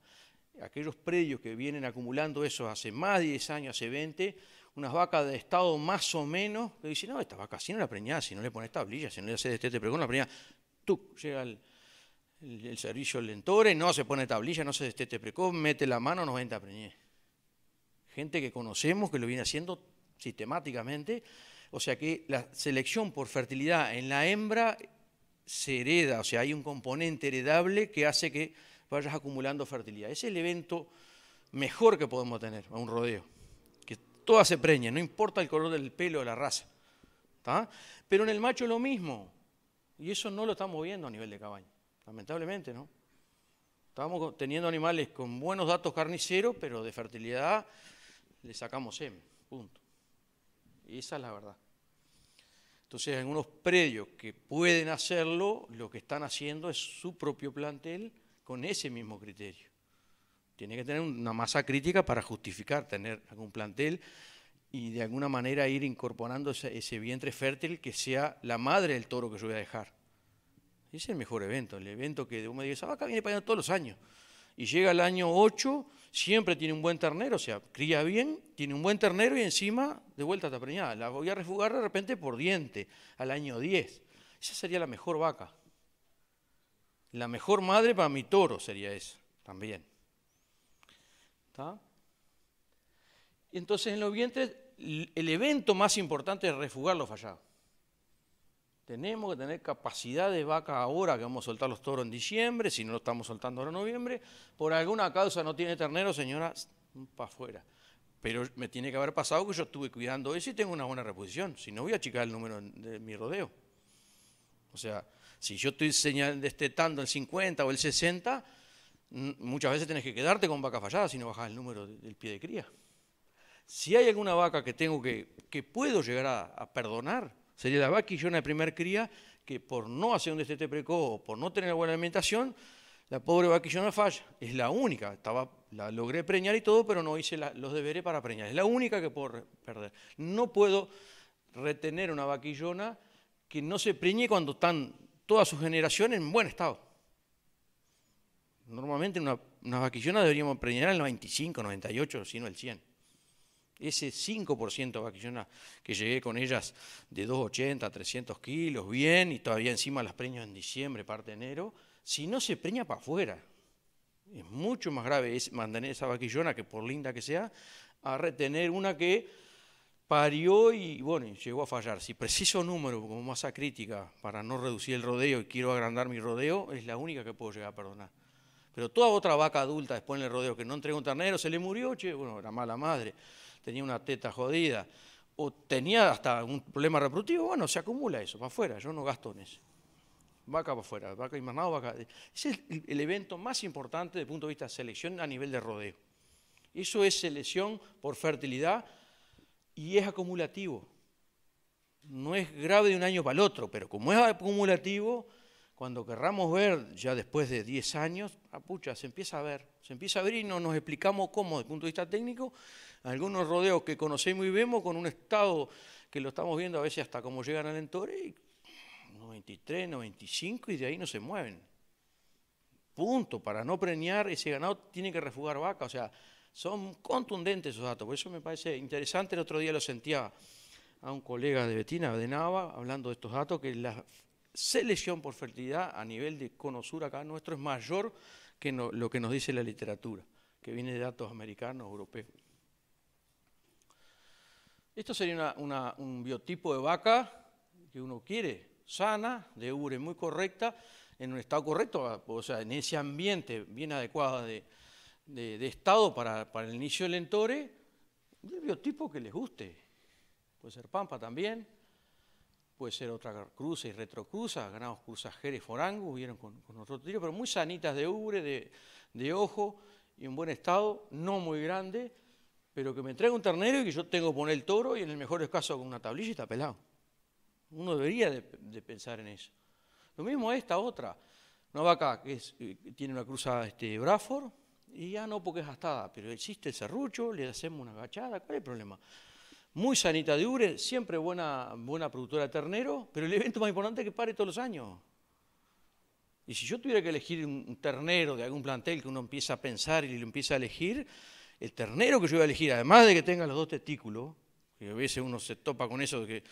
Aquellos predios que vienen acumulando eso hace más de 10 años, hace 20, unas vacas de estado más o menos, que dicen, no, esta vaca si no la preñás, si no le pones tablilla, si no le haces este, te este, la preñás, tú, llega el el, servicio lentore, no se pone tablilla, no se destete precoz, mete la mano, no a preñé. Gente que conocemos, que lo viene haciendo sistemáticamente. O sea que la selección por fertilidad en la hembra se hereda, o sea, hay un componente heredable que hace que vayas acumulando fertilidad. Es el evento mejor que podemos tener a un rodeo. Que todas se preñe, no importa el color del pelo o la raza. Pero en el macho lo mismo. Y eso no lo estamos viendo a nivel de cabaña lamentablemente, ¿no? Estábamos teniendo animales con buenos datos carniceros, pero de fertilidad le sacamos M, punto. Y esa es la verdad. Entonces, algunos predios que pueden hacerlo, lo que están haciendo es su propio plantel con ese mismo criterio. Tiene que tener una masa crítica para justificar tener algún plantel y de alguna manera ir incorporando ese vientre fértil que sea la madre del toro que yo voy a dejar. Es el mejor evento, el evento que uno dice, esa ah, vaca viene pagando todos los años. Y llega al año 8, siempre tiene un buen ternero, o sea, cría bien, tiene un buen ternero y encima de vuelta está preñada. La voy a refugar de repente por diente al año 10. Esa sería la mejor vaca. La mejor madre para mi toro sería esa también. entonces en los vientres el evento más importante es refugar los fallados. Tenemos que tener capacidad de vaca ahora que vamos a soltar los toros en diciembre, si no lo estamos soltando ahora en noviembre. Por alguna causa no tiene ternero, señora, para afuera. Pero me tiene que haber pasado que yo estuve cuidando eso y tengo una buena reposición. Si no, voy a achicar el número de mi rodeo. O sea, si yo estoy destetando el 50 o el 60, mm, muchas veces tienes que quedarte con vaca fallada si no bajas el número del pie de cría. Si hay alguna vaca que tengo que, que puedo llegar a perdonar, Sería la vaquillona de primer cría que por no hacer un destete precoz o por no tener buena alimentación, la pobre vaquillona falla. Es la única. la logré preñar y todo, pero no hice los deberes para preñar. Es la única que puedo perder. No puedo retener una vaquillona que no se preñe cuando están todas sus generaciones en buen estado. Normalmente una, una vaquillona deberíamos preñar en el 95, 98, sino el 100. Ese 5% de vaquillona que llegué con ellas de 2,80, 300 kilos, bien, y todavía encima las preño en diciembre, parte de enero, si no se preña para afuera. Es mucho más grave mantener esa vaquillona, que por linda que sea, a retener una que parió y bueno, llegó a fallar. Si preciso número como masa crítica para no reducir el rodeo y quiero agrandar mi rodeo, es la única que puedo llegar a perdonar. Pero toda otra vaca adulta después en el rodeo que no entrega un ternero, se le murió, che, bueno, era mala madre tenía una teta jodida o tenía hasta un problema reproductivo, bueno, se acumula eso, para afuera, yo no gasto en eso. Vaca para afuera, vaca invernado, vaca. Ese es el, evento más importante desde el punto de vista de selección a nivel de rodeo. Eso es selección por fertilidad y es acumulativo. No es grave de un año para el otro, pero como es acumulativo, cuando querramos ver, ya después de 10 años, apucha, ah, se empieza a ver, se empieza a ver y no nos explicamos cómo desde el punto de vista técnico, algunos rodeos que conocemos y vemos con un estado que lo estamos viendo a veces hasta como llegan al entorno y 93, 95 y de ahí no se mueven. Punto, para no preñar ese ganado tiene que refugar vaca, o sea, son contundentes esos datos, por eso me parece interesante, el otro día lo sentía a un colega de Betina, de Nava, hablando de estos datos, que la selección por fertilidad a nivel de conosura acá nuestro es mayor que lo que nos dice la literatura, que viene de datos americanos, europeos. Esto sería un biotipo de vaca que uno quiere, sana, de ubre muy correcta, en un estado correcto, o sea, en ese ambiente bien adecuado de, estado para, el inicio del entore, un biotipo que les guste. Puede ser pampa también, puede ser otra cruza y retrocruza, ganados cruzas Jerez Forango, vieron con, otro tiro, pero muy sanitas de ubre, de, de ojo y en buen estado, no muy grande pero que me entregue un ternero y que yo tengo que poner el toro y en el mejor caso con una tablilla y está pelado. Uno debería de, pensar en eso. Lo mismo esta otra, una vaca que es, eh, tiene una cruza este, braford y ya ah, no porque es gastada, pero existe el serrucho, le hacemos una gachada, ¿cuál es el problema? Muy sanita de Ure, siempre buena, buena productora de ternero, pero el evento más importante es que pare todos los años. Y si yo tuviera que elegir un ternero de algún plantel que uno empieza a pensar y lo empieza a elegir, el ternero que yo iba a elegir, además de que tenga los dos testículos, que a veces uno se topa con eso, de que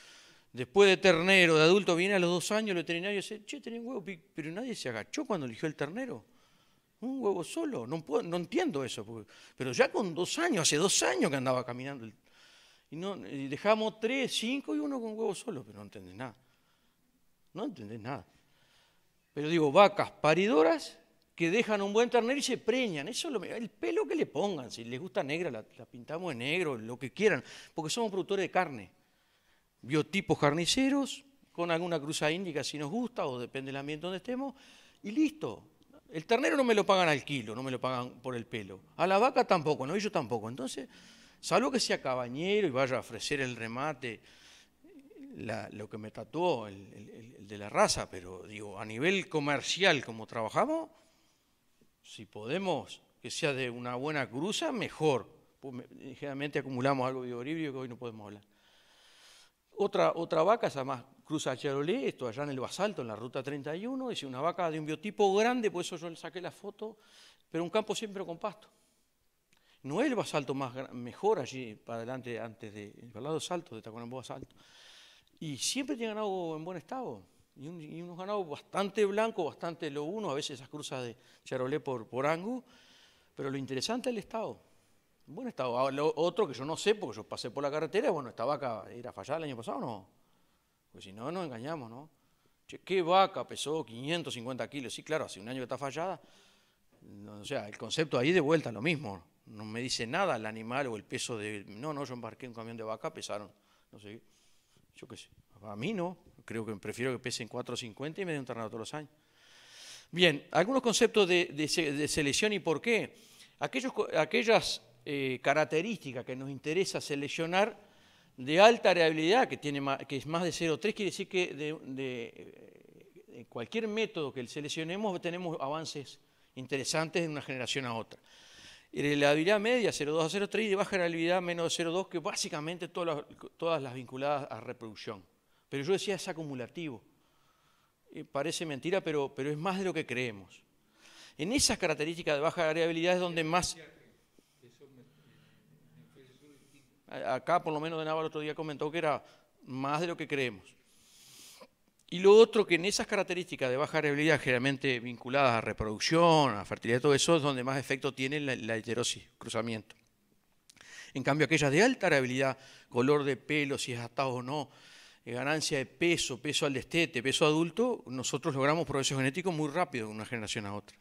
después de ternero, de adulto, viene a los dos años el veterinario y dice, che, un huevo, pero nadie se agachó cuando eligió el ternero. Un huevo solo, no, entiendo eso. pero ya con dos años, hace dos años que andaba caminando. y, no, dejamos tres, cinco y uno con huevo solo, pero no entendés nada. No entendés nada. Pero digo, vacas paridoras que dejan un buen ternero y se preñan. Eso lo, el pelo que le pongan, si les gusta negra, la, pintamos de negro, lo que quieran, porque somos productores de carne. Biotipos carniceros, con alguna cruza índica si nos gusta, o depende del ambiente donde estemos, y listo. El ternero no me lo pagan al kilo, no me lo pagan por el pelo. A la vaca tampoco, no yo tampoco. Entonces, salvo que sea cabañero y vaya a ofrecer el remate, lo que me tatuó, el, el de la raza, pero digo, a nivel comercial como trabajamos, si podemos que sea de una buena cruza, mejor. Pues generalmente acumulamos algo de oribio que hoy no podemos hablar. Otra, otra vaca, esa más cruza Charolé, esto allá en el basalto, en la ruta 31, es una vaca de un biotipo grande, por eso yo le saqué la foto, pero un campo siempre con pasto. No es el basalto más, mejor allí para adelante, antes de, lado Salto, de Tacuarembó Y siempre tienen algo en buen estado y, unos ganados bastante blancos, bastante uno, a veces esas cruzas de charolé por, por pero lo interesante es el estado. Buen estado. Ah, lo otro que yo no sé, porque yo pasé por la carretera, bueno, esta vaca era fallada el año pasado, o ¿no? Pues si no, nos engañamos, ¿no? Che, ¿Qué vaca pesó 550 kilos? Sí, claro, hace un año que está fallada. O sea, el concepto ahí de vuelta, lo mismo. No me dice nada el animal o el peso de... No, no, yo embarqué un camión de vaca, pesaron, no sé, yo qué sé. A mí no, creo que prefiero que pesen 4.50 y me den un tornado todos los años. Bien, algunos conceptos de, selección y por qué. aquellas eh, características que nos interesa seleccionar de alta reabilidad, que, tiene que es más de 0,3, quiere decir que de, eh, cualquier método que seleccionemos tenemos avances interesantes de una generación a otra. Y la habilidad media 0,2 a 0,3 y de baja habilidad menos de 0,2, que básicamente todas las vinculadas a reproducción. Pero yo decía, es acumulativo. Eh, parece mentira, pero, es más de lo que creemos. En esas características de baja variabilidad es donde más... Acá, por lo menos, de Navarro otro día comentó que era más de lo que creemos. Y lo otro que en esas características de baja variabilidad, generalmente vinculadas a reproducción, a fertilidad, todo eso es donde más efecto tiene la, la heterosis, cruzamiento. En cambio, aquellas de alta variabilidad, color de pelo, si es atado o no, ganancia de peso, peso al destete, peso adulto, nosotros logramos progreso genético muy rápido de una generación a otra.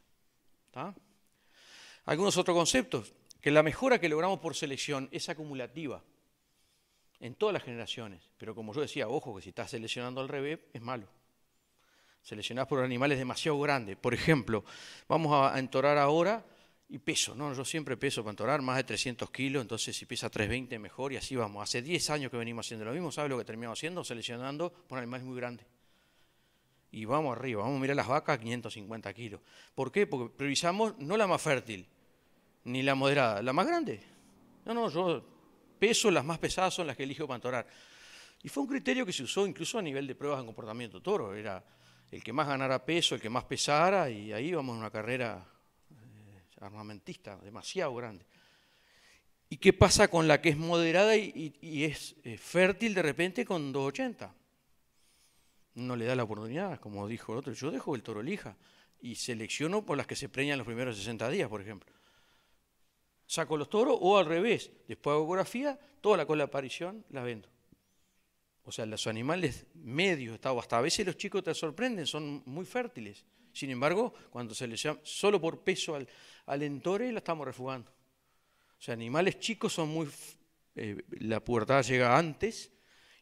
Algunos otros conceptos, que la mejora que logramos por selección es acumulativa en todas las generaciones, pero como yo decía, ojo que si estás seleccionando al revés es malo. Seleccionás por animales demasiado grandes. Por ejemplo, vamos a entorar ahora y peso, ¿no? Yo siempre peso para entorar más de 300 kilos, entonces si pesa 320 mejor y así vamos. Hace 10 años que venimos haciendo lo mismo, ¿sabe lo que terminamos haciendo? Seleccionando por animales muy grande. Y vamos arriba, vamos a mirar las vacas, 550 kilos. ¿Por qué? Porque previsamos no la más fértil, ni la moderada, la más grande. No, no, yo peso, las más pesadas son las que elijo para entorar. Y fue un criterio que se usó incluso a nivel de pruebas en comportamiento toro. Era el que más ganara peso, el que más pesara, y ahí vamos en una carrera armamentista, demasiado grande. ¿Y qué pasa con la que es moderada y, es eh, fértil de repente con 280? No le da la oportunidad, como dijo el otro. Yo dejo el toro lija y selecciono por las que se preñan los primeros 60 días, por ejemplo. Saco los toros o al revés. Después hago ecografía, toda la cola aparición la vendo. O sea, los animales medios, hasta a veces los chicos te sorprenden, son muy fértiles. Sin embargo, cuando se le llama solo por peso al, al entore, la estamos refugando. O sea, animales chicos son muy... Eh, la pubertad llega antes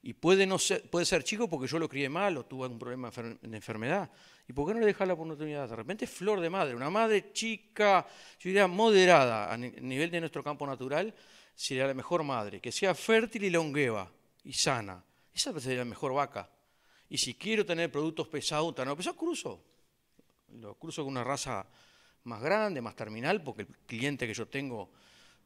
y puede, no ser, puede ser chico porque yo lo crié mal o tuve algún problema de enfermedad. ¿Y por qué no le dejas la oportunidad? De repente flor de madre, una madre chica, yo diría moderada a nivel de nuestro campo natural, sería la mejor madre, que sea fértil y longueva y sana. Esa sería la mejor vaca. Y si quiero tener productos pesados, no pesados, cruzo lo cruzo con una raza más grande, más terminal, porque el cliente que yo tengo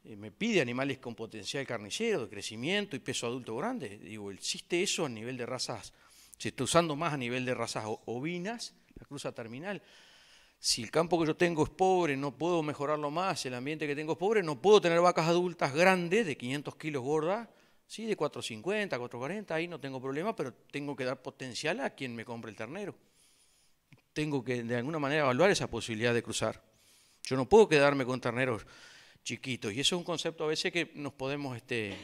eh, me pide animales con potencial carnicero, de crecimiento y peso adulto grande. Digo, existe eso a nivel de razas, Si estoy usando más a nivel de razas ovinas, la cruza terminal. Si el campo que yo tengo es pobre, no puedo mejorarlo más, el ambiente que tengo es pobre, no puedo tener vacas adultas grandes de 500 kilos gordas, ¿sí? de 450, 440, ahí no tengo problema, pero tengo que dar potencial a quien me compre el ternero tengo que de alguna manera evaluar esa posibilidad de cruzar. Yo no puedo quedarme con terneros chiquitos. Y eso es un concepto a veces que nos podemos, este,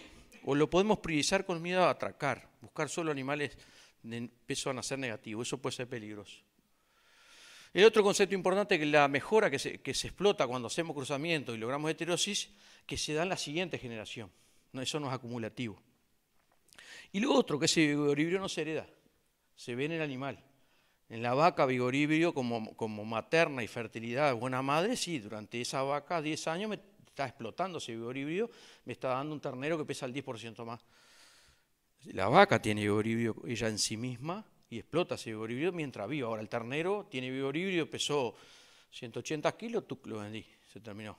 o lo podemos priorizar con miedo a atracar, buscar solo animales de peso a nacer negativo. Eso puede ser peligroso. El otro concepto importante que la mejora que se, que se explota cuando hacemos cruzamiento y logramos heterosis, que se da en la siguiente generación. eso no es acumulativo. Y lo otro, que ese equilibrio no se hereda, se ve en el animal. En la vaca vigoribrio como, como materna y fertilidad buena madre, sí, durante esa vaca, 10 años, me está explotando ese vigoribrio, me está dando un ternero que pesa el 10% más. La vaca tiene vigoribrio ella en sí misma y explota ese vigoribrio mientras viva. Ahora el ternero tiene vigoribrio, pesó 180 kilos, tú lo vendí, se terminó.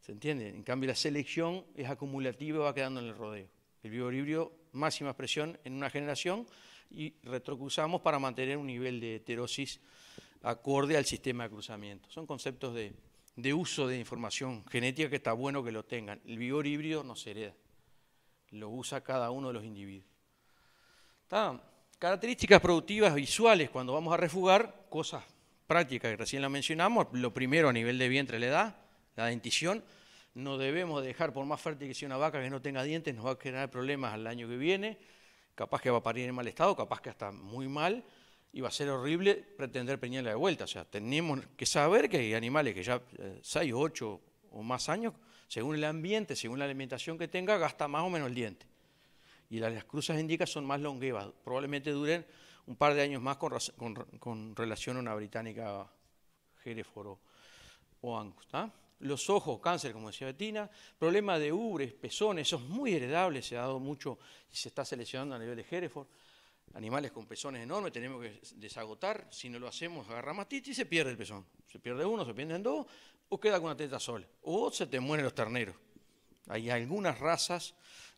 ¿Se entiende? En cambio la selección es acumulativa, va quedando en el rodeo. El vigoribrio, máxima expresión en una generación, y retrocruzamos para mantener un nivel de heterosis acorde al sistema de cruzamiento. Son conceptos de, uso de información genética que está bueno que lo tengan. El vigor híbrido no se hereda, lo usa cada uno de los individuos. ¿Está? Características productivas visuales, cuando vamos a refugar, cosas prácticas que recién la mencionamos, lo primero a nivel de vientre le da, la dentición, no debemos dejar, por más fértil que sea una vaca que no tenga dientes, nos va a generar problemas al año que viene, capaz que va a parir en mal estado, capaz que está muy mal, y va a ser horrible pretender peñarla de vuelta. O sea, tenemos que saber que hay animales que ya 6, eh, 8 o más años, según el ambiente, según la alimentación que tenga, gasta más o menos el diente. Y las, cruzas indicas son más longevas, probablemente duren un par de años más con, relación a una británica Hereford o, Angus. ¿ah? los ojos, cáncer, como decía Betina, problemas de ubres, pezones, eso es muy heredable, se ha dado mucho y se está seleccionando a nivel de Hereford. Animales con pezones enormes tenemos que desagotar, si no lo hacemos agarra mastitis y se pierde el pezón. Se pierde uno, se pierden dos, o queda con una teta sola, o se te mueren los terneros. Hay algunas razas,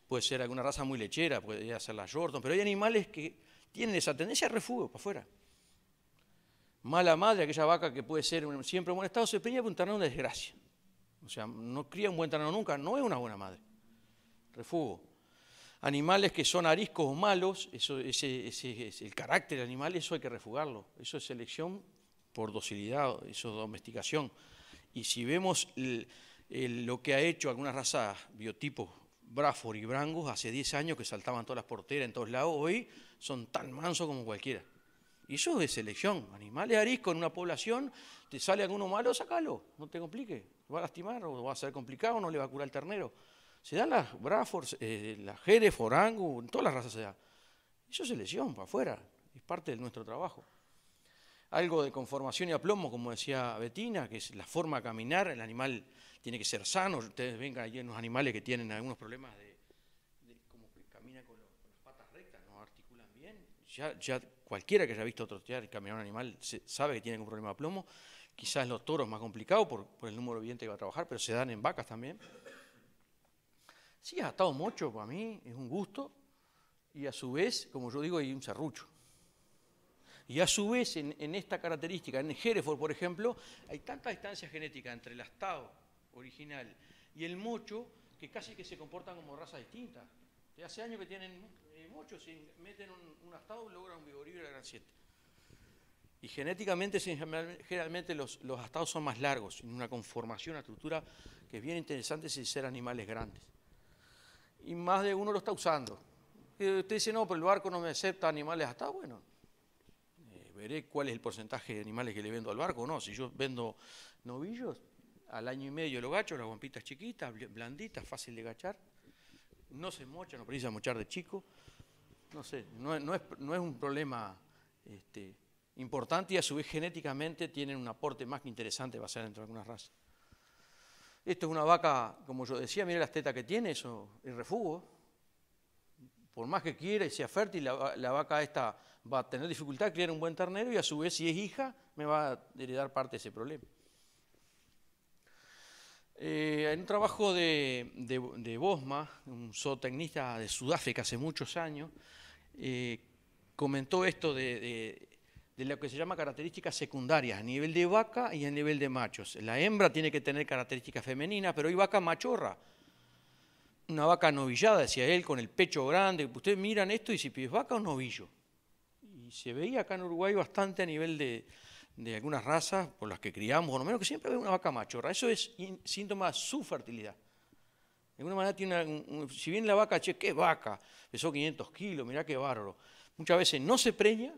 puede ser alguna raza muy lechera, puede ser la Jordan, pero hay animales que tienen esa tendencia a refugio para afuera mala madre, aquella vaca que puede ser siempre en buen estado, se peña por un ternero de desgracia. O sea, no cría un buen terreno nunca, no es una buena madre. Refugo. Animales que son ariscos o malos, eso, ese, el carácter animal, eso hay que refugarlo. Eso es selección por docilidad, eso es domesticación. Y si vemos lo que ha hecho algunas razas, biotipos, Brafor y hace 10 años que saltaban todas las porteras en todos lados, hoy son tan mansos como cualquiera. eso es selección. Animales ariscos en una población, te sale alguno malo, sácalo, no te complique va a lastimar o va a ser complicado, no le va a curar el ternero. Se dan las braford eh, las Hereford, en todas las razas se da. Eso es lesión para afuera, es parte de nuestro trabajo. Algo de conformación y aplomo, como decía Betina, que es la forma de caminar, el animal tiene que ser sano. Ustedes ven que hay unos animales que tienen algunos problemas de, de camina con, las patas rectas, no articulan bien. Ya, ya cualquiera que haya visto trotear y caminar un animal sabe que tiene un problema de aplomo, Quizás los toros más complicado por, el número de que va a trabajar, pero se dan en vacas también. Sí, ha atado mocho para mí, es un gusto. Y a su vez, como yo digo, hay un serrucho. Y a su vez, en, esta característica, en Hereford, por ejemplo, hay tanta distancia genética entre el astado original y el mocho que casi que se comportan como razas distintas. Hace años que tienen eh, mochos, meten un, un astado, logran un vigorío de la gran y genéticamente, generalmente los, los astados son más largos, en una conformación, una estructura que es bien interesante sin ser animales grandes. Y más de uno lo está usando. usted dice, no, pero el barco no me acepta animales astados. Bueno, eh, veré cuál es el porcentaje de animales que le vendo al barco. No, si yo vendo novillos, al año y medio lo gacho, las guampitas chiquitas, blanditas, fácil de gachar. No se mocha, no precisa mochar de chico. No sé, no, es, un problema... Este, importante y a su vez genéticamente tienen un aporte más que interesante, va a ser dentro de algunas razas. Esto es una vaca, como yo decía, mire las tetas que tiene, eso es refugo. Por más que quiera y sea fértil, la, vaca esta va a tener dificultad de criar un buen ternero y a su vez, si es hija, me va a heredar parte de ese problema. Eh, en un trabajo de, de, Bosma, un zootecnista de Sudáfrica hace muchos años, eh, comentó esto de de lo que se llama características secundarias, a nivel de vaca y a nivel de machos. La hembra tiene que tener características femeninas, pero hay vaca machorra. Una vaca novillada, decía él, con el pecho grande. Ustedes miran esto y dicen, ¿es vaca o novillo? Y se veía acá en Uruguay bastante a nivel de, algunas razas por las que criamos, o lo menos que siempre ve una vaca machorra. Eso es síntoma de su fertilidad. De alguna manera tiene si bien la vaca, che, qué vaca, pesó 500 kilos, mirá qué bárbaro. Muchas veces no se preña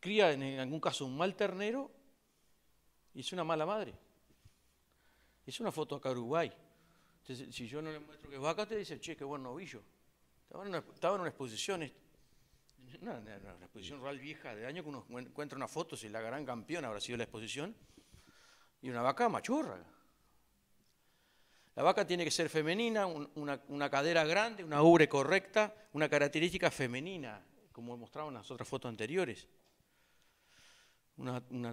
cría en algún caso un mal ternero y es una mala madre. Es una foto acá a Uruguay. si yo no le muestro que vaca, te dice, che, qué buen novillo. Estaba en una, exposición, una, exposición rural vieja de año que uno encuentra una foto, si la gran campeona habrá sido la exposición, y una vaca machurra. La vaca tiene que ser femenina, una, cadera grande, una ubre correcta, una característica femenina, como mostraban las otras fotos anteriores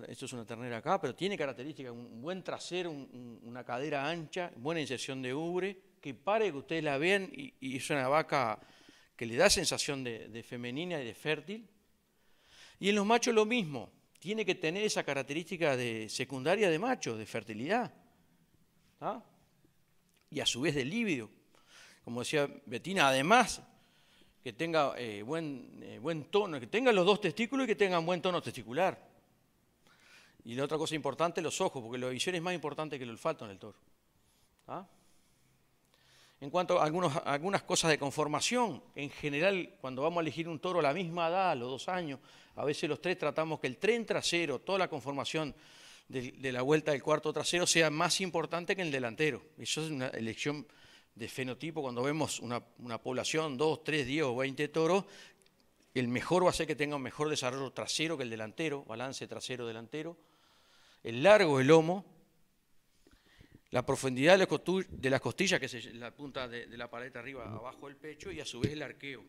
esto es una ternera acá, pero tiene características, un buen trasero, una cadera ancha, buena inserción de ubre, que pare que ustedes la vean y, es una vaca que le da sensación de, femenina y de fértil. Y en los machos lo mismo, tiene que tener esa característica de secundaria de macho, de fertilidad. Y a su vez de líbido, Como decía Betina, además que tenga eh, eh, buen, tono, que tenga los dos testículos y que tengan buen tono testicular. Y la otra cosa importante, los ojos, porque la visión es más importante que el olfato en el toro. ¿Ah? En cuanto a algunas cosas de conformación, en general, cuando vamos a elegir un toro a la misma edad, a los dos años, a veces los tres tratamos que el tren trasero, toda la conformación de, la vuelta del cuarto trasero, sea más importante que el delantero. Eso es una elección de fenotipo. Cuando vemos una, una población, dos, tres, diez o veinte toros, el mejor va a ser que tenga un mejor desarrollo trasero que el delantero, balance trasero-delantero el largo del lomo, la profundidad de las costillas, que es la punta de, la paleta arriba, abajo del pecho, y a su vez el arqueo.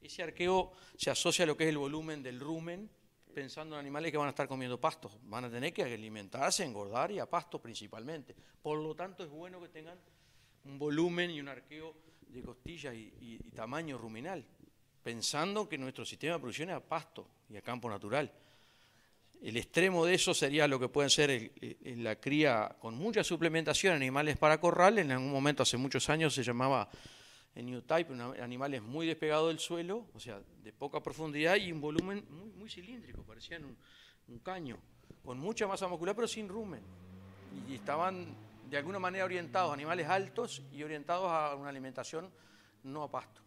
Ese arqueo se asocia a lo que es el volumen del rumen, pensando en animales que van a estar comiendo pastos. Van a tener que alimentarse, engordar y a pasto principalmente. Por lo tanto, es bueno que tengan un volumen y un arqueo de costillas y, tamaño ruminal, pensando que nuestro sistema de producción es a pasto y a campo natural. El extremo de eso sería lo que pueden ser la cría con mucha suplementación, animales para corral. En algún momento, hace muchos años, se llamaba en eh, New Type, animales muy despegados del suelo, o sea, de poca profundidad y un volumen muy, muy cilíndrico, parecían un, caño, con mucha masa muscular, pero sin rumen. Y, estaban de alguna manera orientados, animales altos y orientados a una alimentación no a pasto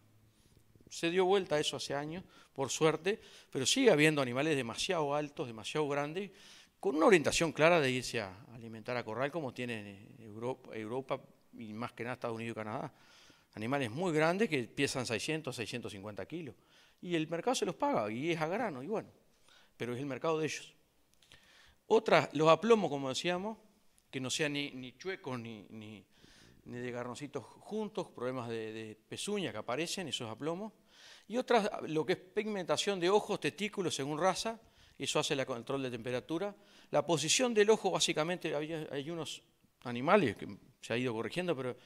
se dio vuelta eso hace años, por suerte, pero sigue habiendo animales demasiado altos, demasiado grandes, con una orientación clara de irse a alimentar a corral como tienen Europa, y más que nada Estados Unidos y Canadá. Animales muy grandes que pesan 600, 650 kilos. Y el mercado se los paga, y es a grano, y bueno, pero es el mercado de ellos. Otras, los aplomos, como decíamos, que no sean ni, chuecos ni, ni, de garroncitos juntos, problemas de pezuña que aparecen, esos aplomos. Y otra, lo que es pigmentación de ojos, testículos según raza, eso hace el control de temperatura. La posición del ojo, básicamente, hay, unos animales que se ha ido corrigiendo, pero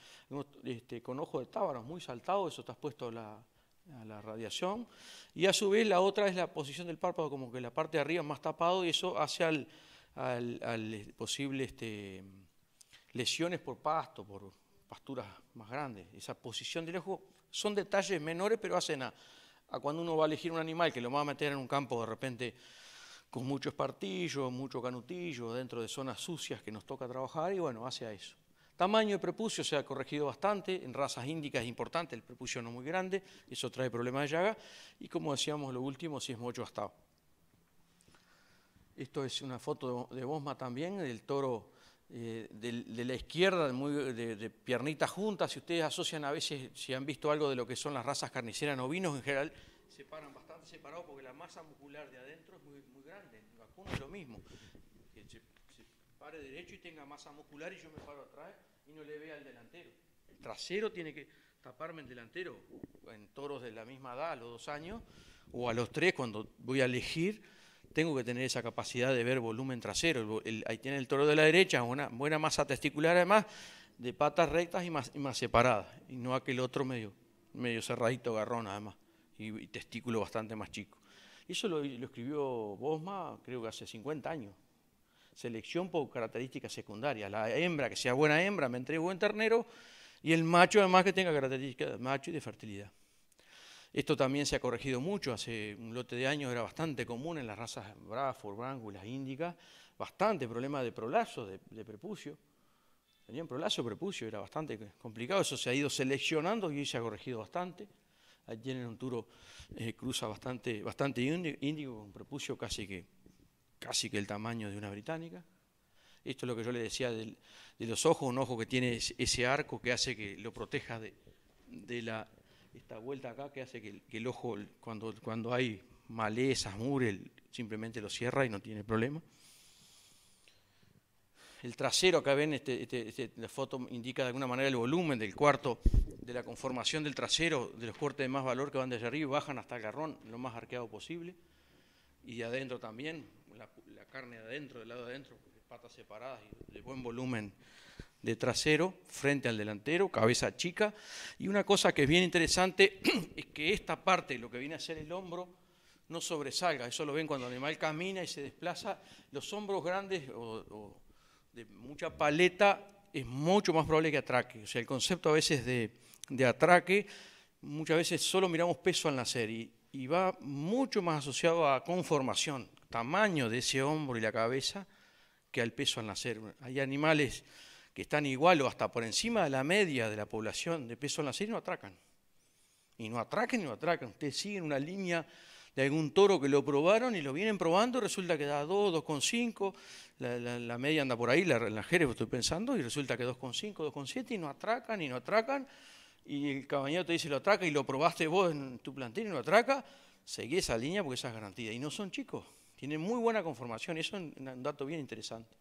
este, con ojo de tábanos muy saltado, eso está expuesto a la, radiación. Y a su vez la otra es la posición del párpado, como que la parte de arriba es más tapado y eso hace al, al, al este, lesiones por pasto, por pasturas más grandes. Esa posición del ojo son detalles menores, pero hacen a, cuando uno va a elegir un animal que lo va a meter en un campo de repente con muchos partillos, mucho canutillo, dentro de zonas sucias que nos toca trabajar, y bueno, hace a eso. Tamaño de prepucio se ha corregido bastante, en razas índicas es importante, el prepucio no es muy grande, eso trae problemas de llaga, y como decíamos lo último, si es mucho hasta. Esto es una foto de Bosma también, del toro eh, de, la izquierda, de, piernitas juntas, si ustedes asocian a veces, si han visto algo de lo que son las razas carniceras novinos, en general se paran bastante separados porque la masa muscular de adentro es muy, grande, en vacuno es lo mismo, que se, pare derecho y tenga masa muscular y yo me paro atrás y no le vea al delantero. El trasero tiene que taparme el delantero, en toros de la misma edad, a los dos años, o a los tres cuando voy a elegir, tengo que tener esa capacidad de ver volumen trasero. ahí tiene el toro de la derecha, una buena masa testicular además, de patas rectas y más, separadas, y no aquel otro medio, medio cerradito, garrón además, y, testículo bastante más chico. Eso lo, escribió Bosma, creo que hace 50 años. Selección por características secundarias. La hembra, que sea buena hembra, me entrego buen ternero, y el macho además que tenga características de macho y de fertilidad. Esto también se ha corregido mucho, hace un lote de años era bastante común en las razas Bradford, y las índicas, bastante problema de prolazo, de, prepucio. Tenían prolazo, prepucio, era bastante complicado, eso se ha ido seleccionando y se ha corregido bastante. Ahí tienen un turo eh, cruza bastante, bastante índigo, con prepucio casi que, casi que el tamaño de una británica. Esto es lo que yo le decía de los ojos, un ojo que tiene ese arco que hace que lo proteja de la esta vuelta acá que hace que el, ojo, cuando, cuando hay malezas, murel, simplemente lo cierra y no tiene problema. El trasero, acá ven, este, este, este, la foto indica de alguna manera el volumen del cuarto, de la conformación del trasero, de los cortes de más valor que van desde arriba y bajan hasta el garrón, lo más arqueado posible. Y adentro también, la, la carne de adentro, del lado de adentro, patas separadas y de buen volumen de trasero frente al delantero, cabeza chica. Y una cosa que es bien interesante es que esta parte, lo que viene a ser el hombro, no sobresalga. Eso lo ven cuando el animal camina y se desplaza. Los hombros grandes o, de mucha paleta es mucho más probable que atraque. O sea, el concepto a veces de, atraque, muchas veces solo miramos peso al nacer y, y va mucho más asociado a conformación, tamaño de ese hombro y la cabeza que al peso al nacer. Hay animales que están igual o hasta por encima de la media de la población de peso en la serie, no atracan. Y no atracan y no atracan. Ustedes siguen una línea de algún toro que lo probaron y lo vienen probando, resulta que da 2, 2,5, la, la, la, media anda por ahí, la, la jerez estoy pensando, y resulta que 2,5, 2,7 y no atracan y no atracan, y el caballero te dice lo atraca y lo probaste vos en tu plantilla y no atraca, seguí esa línea porque esa es garantía. Y no son chicos, tienen muy buena conformación, eso es un dato bien interesante.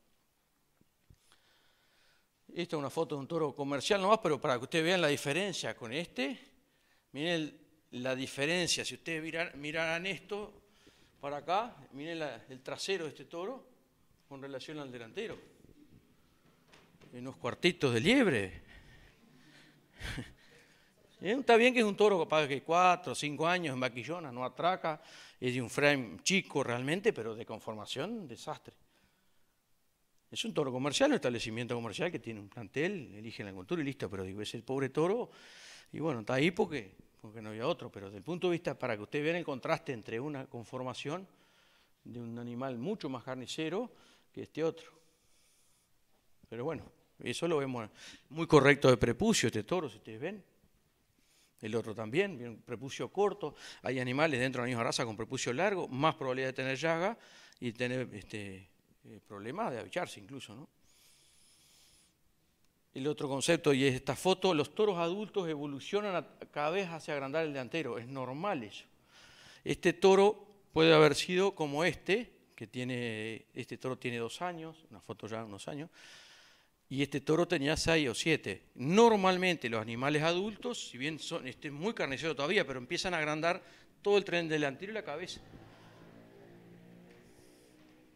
Esta es una foto de un toro comercial nomás, pero para que ustedes vean la diferencia con este, miren la diferencia. Si ustedes miraran esto para acá, miren el trasero de este toro con relación al delantero. En Unos cuartitos de liebre. Está bien que es un toro capaz que cuatro o cinco años en maquillona, no atraca, es de un frame chico realmente, pero de conformación, desastre. Es un toro comercial, un establecimiento comercial que tiene un plantel, eligen la cultura y listo, pero digo, es el pobre toro, y bueno, está ahí porque, porque no había otro, pero desde el punto de vista, para que ustedes vean el contraste entre una conformación de un animal mucho más carnicero que este otro. Pero bueno, eso lo vemos muy correcto de prepucio, este toro, si ustedes ven. El otro también, prepucio corto. Hay animales dentro de la misma raza con prepucio largo, más probabilidad de tener llaga y tener este, eh, de avicharse incluso, ¿no? El otro concepto, y es esta foto, los toros adultos evolucionan cada vez hacia agrandar el delantero, es normal eso. Este toro puede haber sido como este, que tiene, este toro tiene dos años, una foto ya unos años, y este toro tenía seis o siete. Normalmente los animales adultos, si bien son, este muy carniceros todavía, pero empiezan a agrandar todo el tren delantero y la cabeza.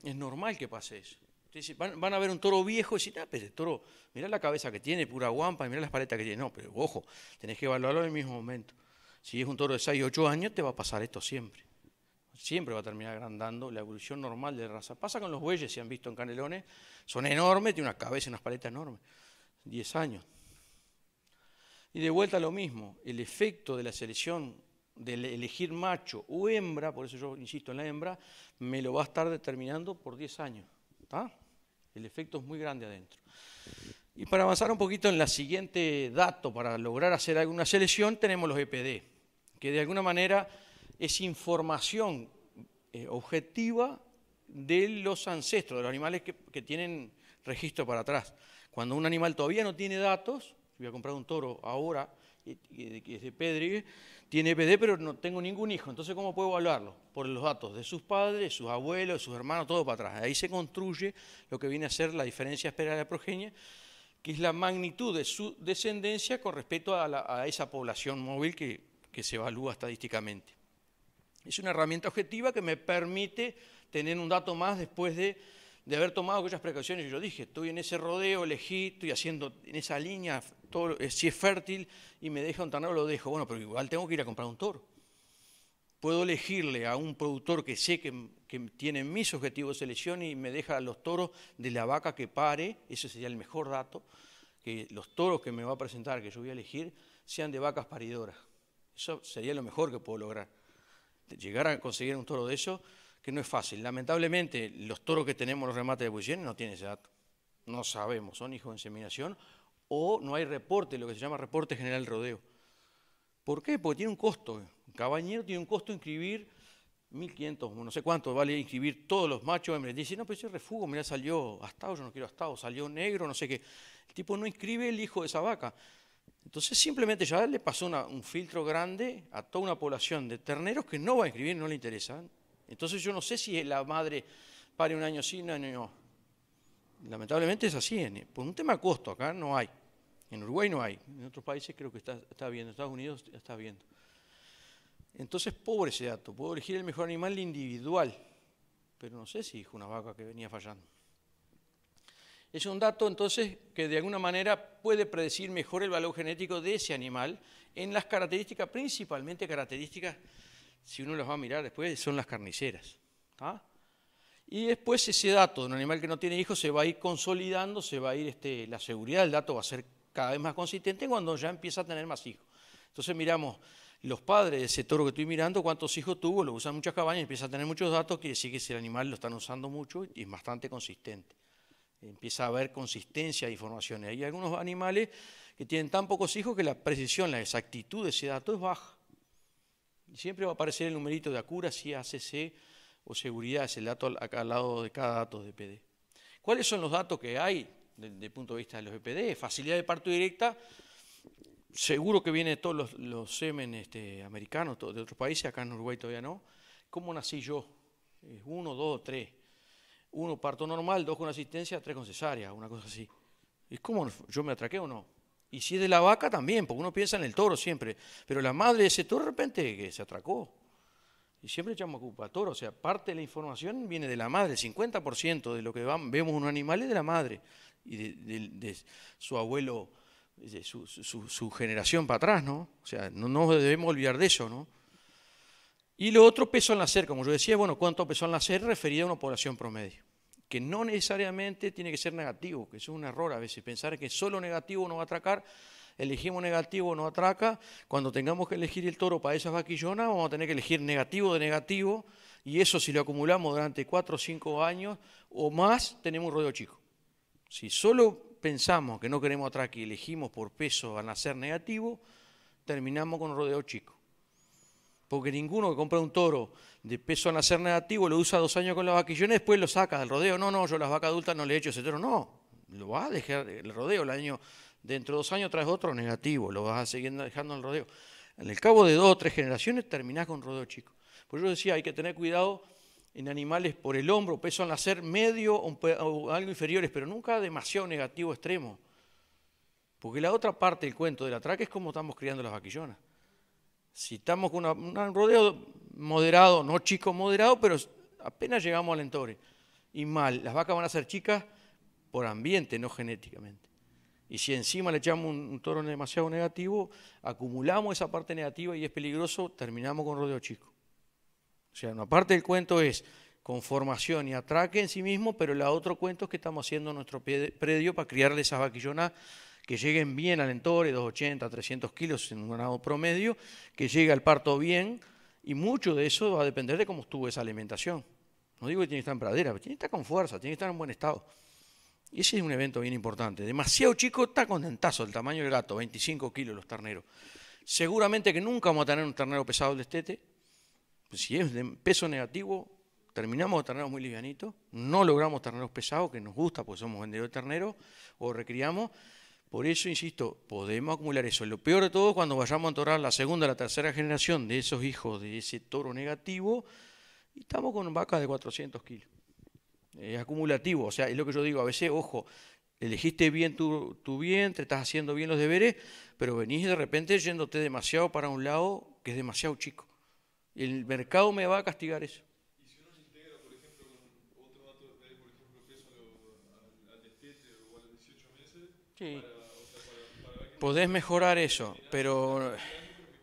Es normal que pase eso. van, a ver un toro viejo y dicen, ah, pero el toro, mirá la cabeza que tiene, pura guampa, mirá las paletas que tiene. No, pero ojo, tenés que evaluarlo en el mismo momento. Si es un toro de 6 o 8 años, te va a pasar esto siempre. Siempre va a terminar agrandando la evolución normal de raza. Pasa con los bueyes, si han visto en canelones, son enormes, tienen una cabeza y unas paletas enormes. 10 años. Y de vuelta lo mismo, el efecto de la selección de elegir macho o hembra, por eso yo insisto en la hembra, me lo va a estar determinando por 10 años. El efecto es muy grande adentro. Y para avanzar un poquito en la siguiente dato, para lograr hacer alguna selección, tenemos los EPD, que de alguna manera es información eh, objetiva de los ancestros, de los animales que, tienen registro para atrás. Cuando un animal todavía no tiene datos, voy a comprar un toro ahora, eh, que es de Pedri, tiene EPD, pero no tengo ningún hijo. Entonces, ¿cómo puedo evaluarlo? Por los datos de sus padres, sus abuelos, sus hermanos, todo para atrás. Ahí se construye lo que viene a ser la diferencia esperada de la progenie, que es la magnitud de su descendencia con respecto a, esa población móvil que se evalúa estadísticamente. Es una herramienta objetiva que me permite tener un dato más después de de haber tomado aquellas precauciones, yo dije, estoy en ese rodeo, elegí, estoy haciendo en esa línea, todo, eh, si es fértil y me deja un ternero, lo dejo. Bueno, pero igual tengo que ir a comprar un toro. Puedo elegirle a un productor que sé que, que tiene mis objetivos de selección y me deja los toros de la vaca que pare, ese sería el mejor dato, que los toros que me va a presentar, que yo voy a elegir, sean de vacas paridoras. Eso sería lo mejor que puedo lograr. Llegar a conseguir un toro de eso que no es fácil. Lamentablemente, los toros que tenemos los remates de posiciones no tienen ese dato. No sabemos, son hijos de inseminación o no hay reporte, lo que se llama reporte general rodeo. ¿Por qué? Porque tiene un costo. Un cabañero tiene un costo inscribir 1.500, no sé cuánto vale inscribir todos los machos hombres. Dice, no, pero ese refugo, mira, salió astado, yo no quiero astado, salió negro, no sé qué. El tipo no inscribe el hijo de esa vaca. Entonces simplemente ya le pasó un filtro grande a toda una población de terneros que no va a inscribir, no le interesa. Entonces yo no sé si la madre pare un año sí, un año no. Lamentablemente es así, por un tema de costo, acá no hay. En Uruguay no hay, en otros países creo que está, está viendo, en Estados Unidos está viendo. Entonces, pobre ese dato, puedo elegir el mejor animal individual, pero no sé si es una vaca que venía fallando. Es un dato entonces que de alguna manera puede predecir mejor el valor genético de ese animal en las características, principalmente características si uno los va a mirar después, son las carniceras. ¿ah? Y después ese dato de un animal que no tiene hijos se va a ir consolidando, se va a ir, este, la seguridad del dato va a ser cada vez más consistente cuando ya empieza a tener más hijos. Entonces miramos los padres de ese toro que estoy mirando, cuántos hijos tuvo, lo usan muchas cabañas, empieza a tener muchos datos, quiere decir que ese animal lo están usando mucho y es bastante consistente. Empieza a haber consistencia de información. Hay algunos animales que tienen tan pocos hijos que la precisión, la exactitud de ese dato es baja. Siempre va a aparecer el numerito de Acura, si ACC o seguridad, es el dato al, lado de cada dato de EPD. ¿Cuáles son los datos que hay desde el punto de vista de los EPD? Facilidad de parto directa, seguro que viene de todos los, los semen este, americanos, de otros países, acá en Uruguay todavía no. ¿Cómo nací yo? uno, dos, tres. Uno parto normal, dos con asistencia, tres con cesárea, una cosa así. ¿Y cómo yo me atraqué o no? Y si es de la vaca también, porque uno piensa en el toro siempre. Pero la madre de ese toro de repente que se atracó. Y siempre echamos culpa toro. O sea, parte de la información viene de la madre. 50% de lo que vemos en un animal es de la madre y de, su abuelo, de su, generación para atrás, ¿no? O sea, no nos debemos olvidar de eso, ¿no? Y lo otro, peso al nacer, como yo decía, bueno, ¿cuánto peso al nacer refería a una población promedio? que no necesariamente tiene que ser negativo, que eso es un error a veces, pensar que solo negativo no va a atracar, elegimos negativo no atraca, cuando tengamos que elegir el toro para esas vaquillonas vamos a tener que elegir negativo de negativo y eso si lo acumulamos durante 4 o 5 años o más tenemos un rodeo chico. Si solo pensamos que no queremos atracar y elegimos por peso al nacer negativo, terminamos con un rodeo chico. Porque ninguno que compra un toro de peso nacer negativo, lo usa dos años con las vaquillones, después lo saca del rodeo. No, no, yo las vacas adultas no le echo ese toro. No, lo vas a dejar el rodeo el año, dentro de dos años traes otro negativo, lo vas a seguir dejando en el rodeo. En el cabo de dos o tres generaciones terminás con rodeo chico. Por eso decía, hay que tener cuidado en animales por el hombro, peso al nacer medio o algo inferiores, pero nunca demasiado negativo extremo. Porque la otra parte del cuento del atraque es cómo estamos criando las vaquillonas. Si estamos con un rodeo moderado, no chico moderado, pero apenas llegamos al entore Y mal, las vacas van a ser chicas por ambiente, no genéticamente. Y si encima le echamos un, toro demasiado negativo, acumulamos esa parte negativa y es peligroso, terminamos con rodeo chico. O sea, una parte del cuento es conformación y atraque en sí mismo, pero la otro cuento es que estamos haciendo nuestro predio para criarle esas vaquillonas que lleguen bien al entore, 280, 300 kilos en un ganado promedio, que llegue al parto bien, y mucho de eso va a depender de cómo estuvo esa alimentación. No digo que tiene que estar en pradera, pero tiene que estar con fuerza, tiene que estar en buen estado. Y ese es un evento bien importante. Demasiado chico está contentazo el tamaño del gato, 25 kilos los terneros. Seguramente que nunca vamos a tener un ternero pesado de estete. Pues si es de peso negativo, terminamos de terneros muy livianitos, no logramos terneros pesados, que nos gusta porque somos vendedores de terneros, o recriamos, por eso, insisto, podemos acumular eso. Lo peor de todo, es cuando vayamos a entorar la segunda, la tercera generación de esos hijos de ese toro negativo, y estamos con vacas de 400 kilos. Es acumulativo, o sea, es lo que yo digo, a veces, ojo, elegiste bien tu, tu vientre, estás haciendo bien los deberes, pero venís de repente yéndote demasiado para un lado que es demasiado chico. El mercado me va a castigar eso. Sí podés mejorar eso, pero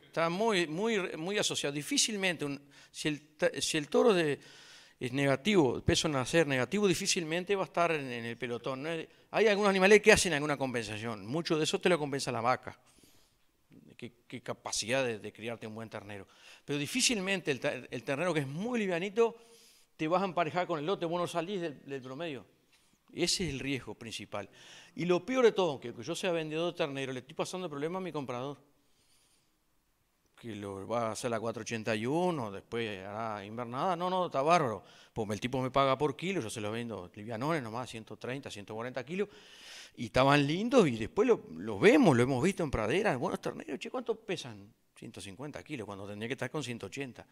está muy, muy, muy asociado. Difícilmente, si, el, toro es negativo, el peso nacer negativo, difícilmente va a estar en, el pelotón. Hay algunos animales que hacen alguna compensación, mucho de eso te lo compensa la vaca. Qué, capacidad de, criarte un buen ternero. Pero difícilmente el, el, ternero que es muy livianito te vas a emparejar con el lote, vos no salís del, del promedio. Ese es el riesgo principal. Y lo peor de todo, que yo sea vendedor de ternero, le estoy pasando el problema a mi comprador. Que lo va a hacer la 481, después a invernada. No, no, está bárbaro. Pues el tipo me paga por kilo, yo se los vendo livianones nomás, 130, 140 kilos. Y estaban lindos y después los lo vemos, lo hemos visto en praderas. Buenos terneros, che, ¿cuánto pesan? 150 kilos, cuando tendría que estar con 180.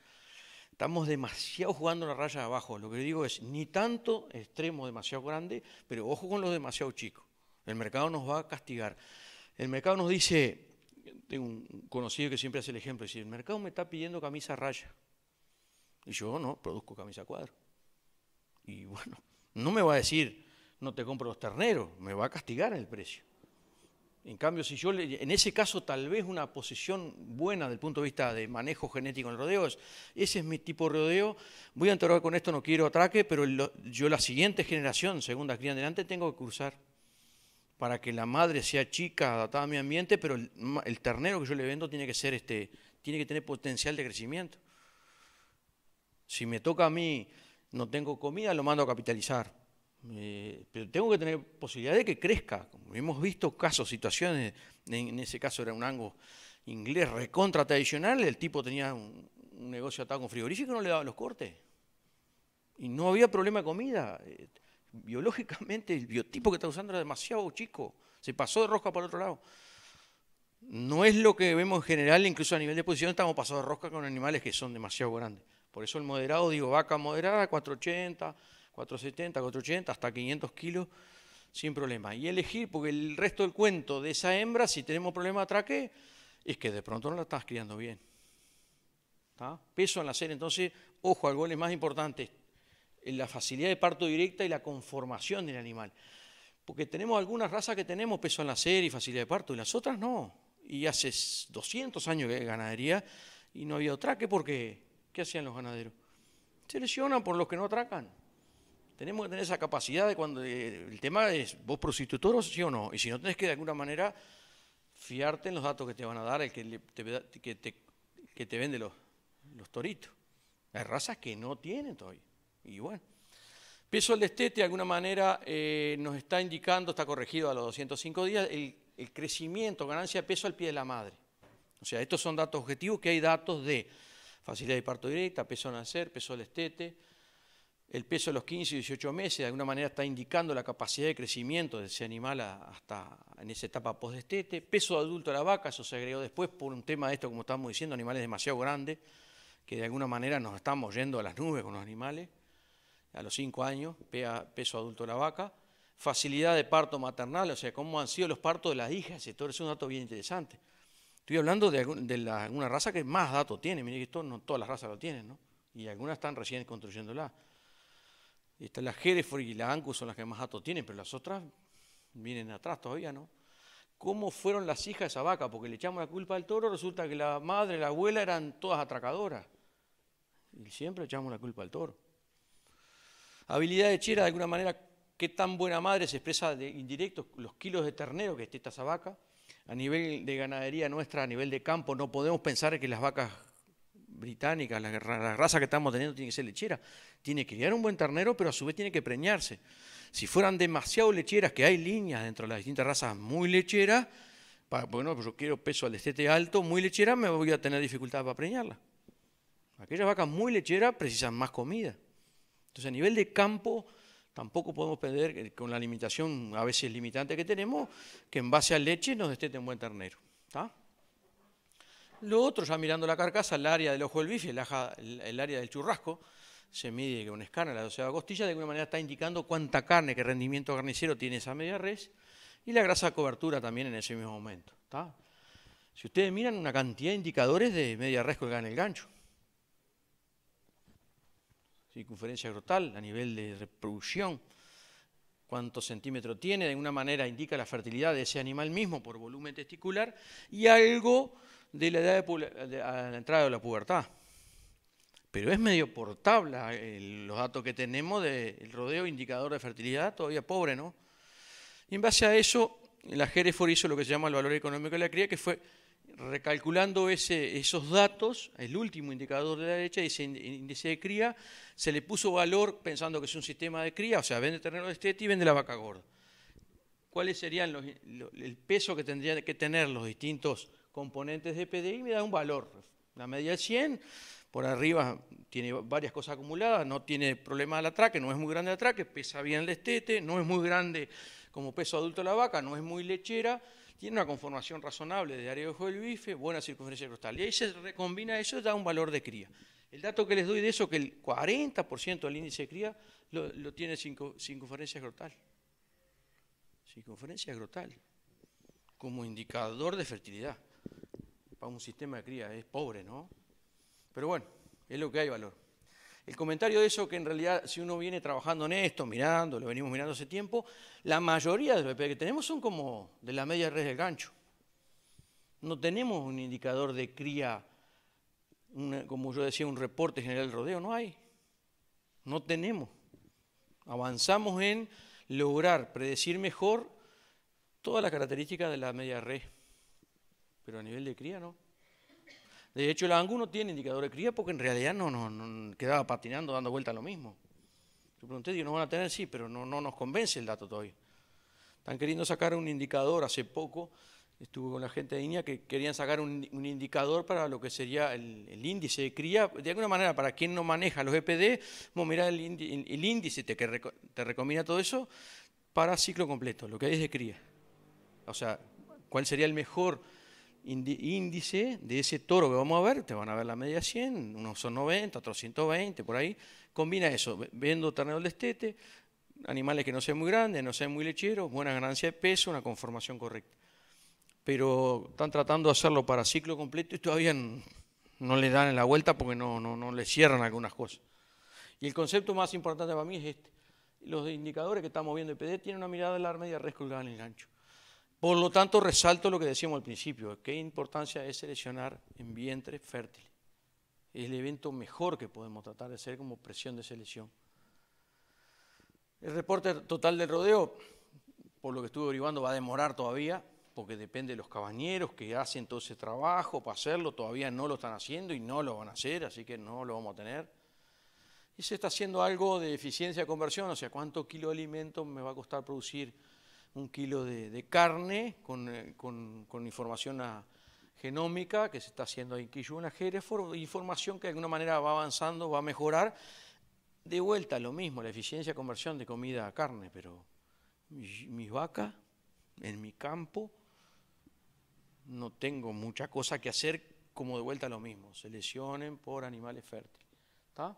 Estamos demasiado jugando la raya de abajo. Lo que digo es, ni tanto extremo demasiado grande, pero ojo con los demasiado chicos. El mercado nos va a castigar. El mercado nos dice, tengo un conocido que siempre hace el ejemplo, dice, el mercado me está pidiendo camisa raya. Y yo no, produzco camisa cuadro. Y bueno, no me va a decir, no te compro los terneros, me va a castigar el precio. En cambio, si yo, en ese caso, tal vez una posición buena del punto de vista de manejo genético en el rodeo es, ese es mi tipo de rodeo, voy a entrar con esto, no quiero atraque, pero yo la siguiente generación, segunda cría en adelante, tengo que cruzar para que la madre sea chica, adaptada a mi ambiente, pero el, ternero que yo le vendo tiene que ser este, tiene que tener potencial de crecimiento. Si me toca a mí, no tengo comida, lo mando a capitalizar. Eh, pero tengo que tener posibilidad de que crezca. hemos visto casos, situaciones, en, ese caso era un ango inglés recontra tradicional, el tipo tenía un, negocio atado con frigorífico y no le daba los cortes. Y no había problema de comida. Eh, biológicamente el biotipo que está usando era demasiado chico, se pasó de rosca para el otro lado. No es lo que vemos en general, incluso a nivel de posición estamos pasando de rosca con animales que son demasiado grandes. Por eso el moderado, digo, vaca moderada, 480, 470, 480, hasta 500 kilos, sin problema. Y elegir, porque el resto del cuento de esa hembra, si tenemos problema de atraque, es que de pronto no la estás criando bien. Peso en la serie, entonces, ojo, algo es más importante la facilidad de parto directa y la conformación del animal. Porque tenemos algunas razas que tenemos peso en la nacer y facilidad de parto, y las otras no. Y hace 200 años que hay ganadería y no había que porque, ¿qué hacían los ganaderos? Se lesionan por los que no atracan. Tenemos que tener esa capacidad de cuando eh, el tema es, vos toros sí o no, y si no tenés que de alguna manera fiarte en los datos que te van a dar el que te, que te, vende los, los toritos. Hay razas que no tienen todavía. Y bueno, peso al destete de alguna manera eh, nos está indicando, está corregido a los 205 días, el, crecimiento, ganancia de peso al pie de la madre. O sea, estos son datos objetivos que hay datos de facilidad de parto directa, peso al nacer, peso al estete, el peso a los 15 y 18 meses, de alguna manera está indicando la capacidad de crecimiento de ese animal hasta en esa etapa post-destete. Peso adulto a la vaca, eso se agregó después por un tema de esto, como estamos diciendo, animales demasiado grandes, que de alguna manera nos estamos yendo a las nubes con los animales a los 5 años, peso adulto la vaca, facilidad de parto maternal, o sea, cómo han sido los partos de las hijas, esto es un dato bien interesante. Estoy hablando de, alguna raza que más datos tiene, miren que esto no todas las razas lo tienen, ¿no? Y algunas están recién construyéndola. Está la Hereford y la Angus son las que más datos tienen, pero las otras vienen atrás todavía, ¿no? ¿Cómo fueron las hijas de esa vaca? Porque le echamos la culpa al toro, resulta que la madre, la abuela eran todas atracadoras. Y siempre echamos la culpa al toro. Habilidad lechera, de alguna manera, qué tan buena madre se expresa de indirecto, los kilos de ternero que esté esta vaca. A nivel de ganadería nuestra, a nivel de campo, no podemos pensar que las vacas británicas, la, raza que estamos teniendo tiene que ser lechera. Tiene que criar un buen ternero, pero a su vez tiene que preñarse. Si fueran demasiado lecheras, que hay líneas dentro de las distintas razas muy lecheras, bueno, pues yo quiero peso al estete alto, muy lechera, me voy a tener dificultad para preñarla. Aquellas vacas muy lecheras precisan más comida. Entonces, a nivel de campo, tampoco podemos perder, eh, con la limitación a veces limitante que tenemos, que en base a leche nos destete un buen ternero. Lo otro, ya mirando la carcasa, el área del ojo del bife, el, área del churrasco, se mide con escáner la doceava costilla, de alguna manera está indicando cuánta carne, qué rendimiento carnicero tiene esa media res, y la grasa de cobertura también en ese mismo momento. Si ustedes miran una cantidad de indicadores de media res colgada en el gancho, circunferencia grotal, a nivel de reproducción, cuánto centímetro tiene, de una manera indica la fertilidad de ese animal mismo por volumen testicular, y algo de la edad de, la entrada de la pubertad. Pero es medio portable los datos que tenemos del rodeo indicador de fertilidad, todavía pobre, ¿no? Y en base a eso, la Hereford hizo lo que se llama el valor económico de la cría, que fue recalculando esos datos, el último indicador de la derecha, ese índice de cría, se le puso valor pensando que es un sistema de cría, o sea, vende terreno de estete y vende la vaca gorda. ¿Cuáles serían el peso que tendrían que tener los distintos componentes de PDI? Me da un valor. La media es 100, por arriba tiene varias cosas acumuladas, no tiene problema de atraque, no es muy grande el atraque, pesa bien el estete, no es muy grande como peso adulto la vaca no es muy lechera, tiene una conformación razonable de área de ojo del bife, buena circunferencia crostal. Y ahí se recombina eso, y da un valor de cría. El dato que les doy de eso, que el 40% del índice de cría lo, tiene circunferencia circunferencias Circunferencia grotal. Como indicador de fertilidad. Para un sistema de cría es pobre, ¿no? Pero bueno, es lo que hay valor. El comentario de eso que en realidad si uno viene trabajando en esto, mirando, lo venimos mirando hace tiempo, la mayoría de los que tenemos son como de la media red del gancho. No tenemos un indicador de cría, como yo decía, un reporte general del rodeo, no hay. No tenemos. Avanzamos en lograr predecir mejor todas las características de la media red, pero a nivel de cría no. De hecho, el ANGU no tiene indicador de cría porque en realidad no, no, quedaba patinando, dando vuelta a lo mismo. Yo pregunté, digo, no van a tener? Sí, pero no, nos convence el dato todavía. Están queriendo sacar un indicador hace poco estuve con la gente de INIA que querían sacar un, indicador para lo que sería el, índice de cría. De alguna manera, para quien no maneja los EPD, Mira el, índice te, que te recomienda todo eso para ciclo completo, lo que es de cría. O sea, cuál sería el mejor índice de ese toro que vamos a ver, te van a ver la media 100, unos son 90, otros 120, por ahí. Combina eso, vendo terneros de estete animales que no sean muy grandes, no sean muy lecheros, buena ganancia de peso, una conformación correcta. Pero están tratando de hacerlo para ciclo completo y todavía no, le dan la vuelta porque no, no, le cierran algunas cosas. Y el concepto más importante para mí es este. Los indicadores que estamos viendo de PD tienen una mirada de la media res en el gancho. Por lo tanto, resalto lo que decíamos al principio, qué importancia es seleccionar en vientre fértil. Es el evento mejor que podemos tratar de hacer como presión de selección. El reporte total del rodeo, por lo que estuve derivando, va a demorar todavía, porque depende de los cabañeros que hacen todo ese trabajo para hacerlo, todavía no lo están haciendo y no lo van a hacer, así que no lo vamos a tener. Y se está haciendo algo de eficiencia de conversión, o sea, cuánto kilo de alimento me va a costar producir un kilo de, carne con, eh, información genómica que se está haciendo ahí en Quilluna, Hereford, información que de alguna manera va avanzando, va a mejorar. De vuelta, lo mismo, la eficiencia de conversión de comida a carne, pero mis, vacas en mi campo no tengo mucha cosa que hacer como de vuelta lo mismo, se por animales fértiles. ¿Está?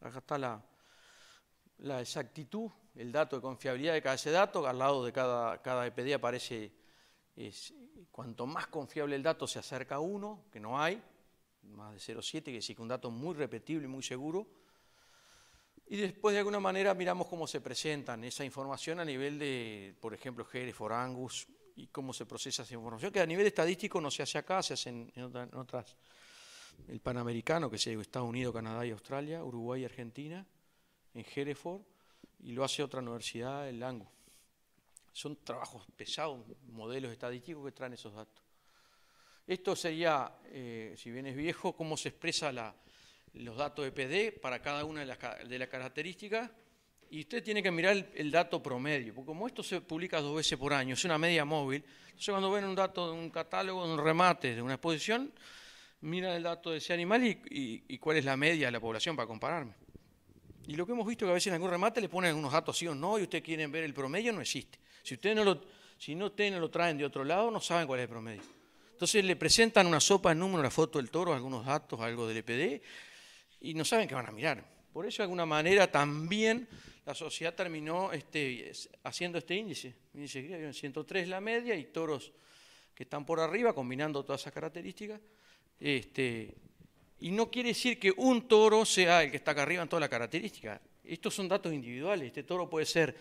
Acá está la exactitud el dato de confiabilidad de cada ese dato, al lado de cada, cada EPD aparece, es, cuanto más confiable el dato se acerca a uno, que no hay, más de 0,7, que es un dato muy repetible y muy seguro. Y después de alguna manera miramos cómo se presentan esa información a nivel de, por ejemplo, for Angus y cómo se procesa esa información, que a nivel estadístico no se hace acá, se hace en, otras, el Panamericano, que es Estados Unidos, Canadá y Australia, Uruguay y Argentina, en Hereford y lo hace otra universidad, el Langu. Son trabajos pesados, modelos estadísticos que traen esos datos. Esto sería, eh, si bien es viejo, cómo se expresa los datos de PD para cada una de las, de características. Y usted tiene que mirar el, dato promedio, porque como esto se publica dos veces por año, es una media móvil, entonces cuando ven un dato de un catálogo, un remate, de una exposición, miran el dato de ese animal y cuál es la media de la población para compararme. Y lo que hemos visto es que a veces en algún remate le ponen algunos datos sí o no y ustedes quieren ver el promedio, no existe. Si ustedes no lo, si no ustedes lo traen de otro lado, no saben cuál es el promedio. Entonces le presentan una sopa de número, la foto del toro, algunos datos, algo del EPD, y no saben qué van a mirar. Por eso, de alguna manera, también la sociedad terminó este, haciendo este índice. Índice 103 la media y toros que están por arriba, combinando todas esas características, este, y no quiere decir que un toro sea el que está acá arriba en todas las características. Estos son datos individuales. Este toro puede ser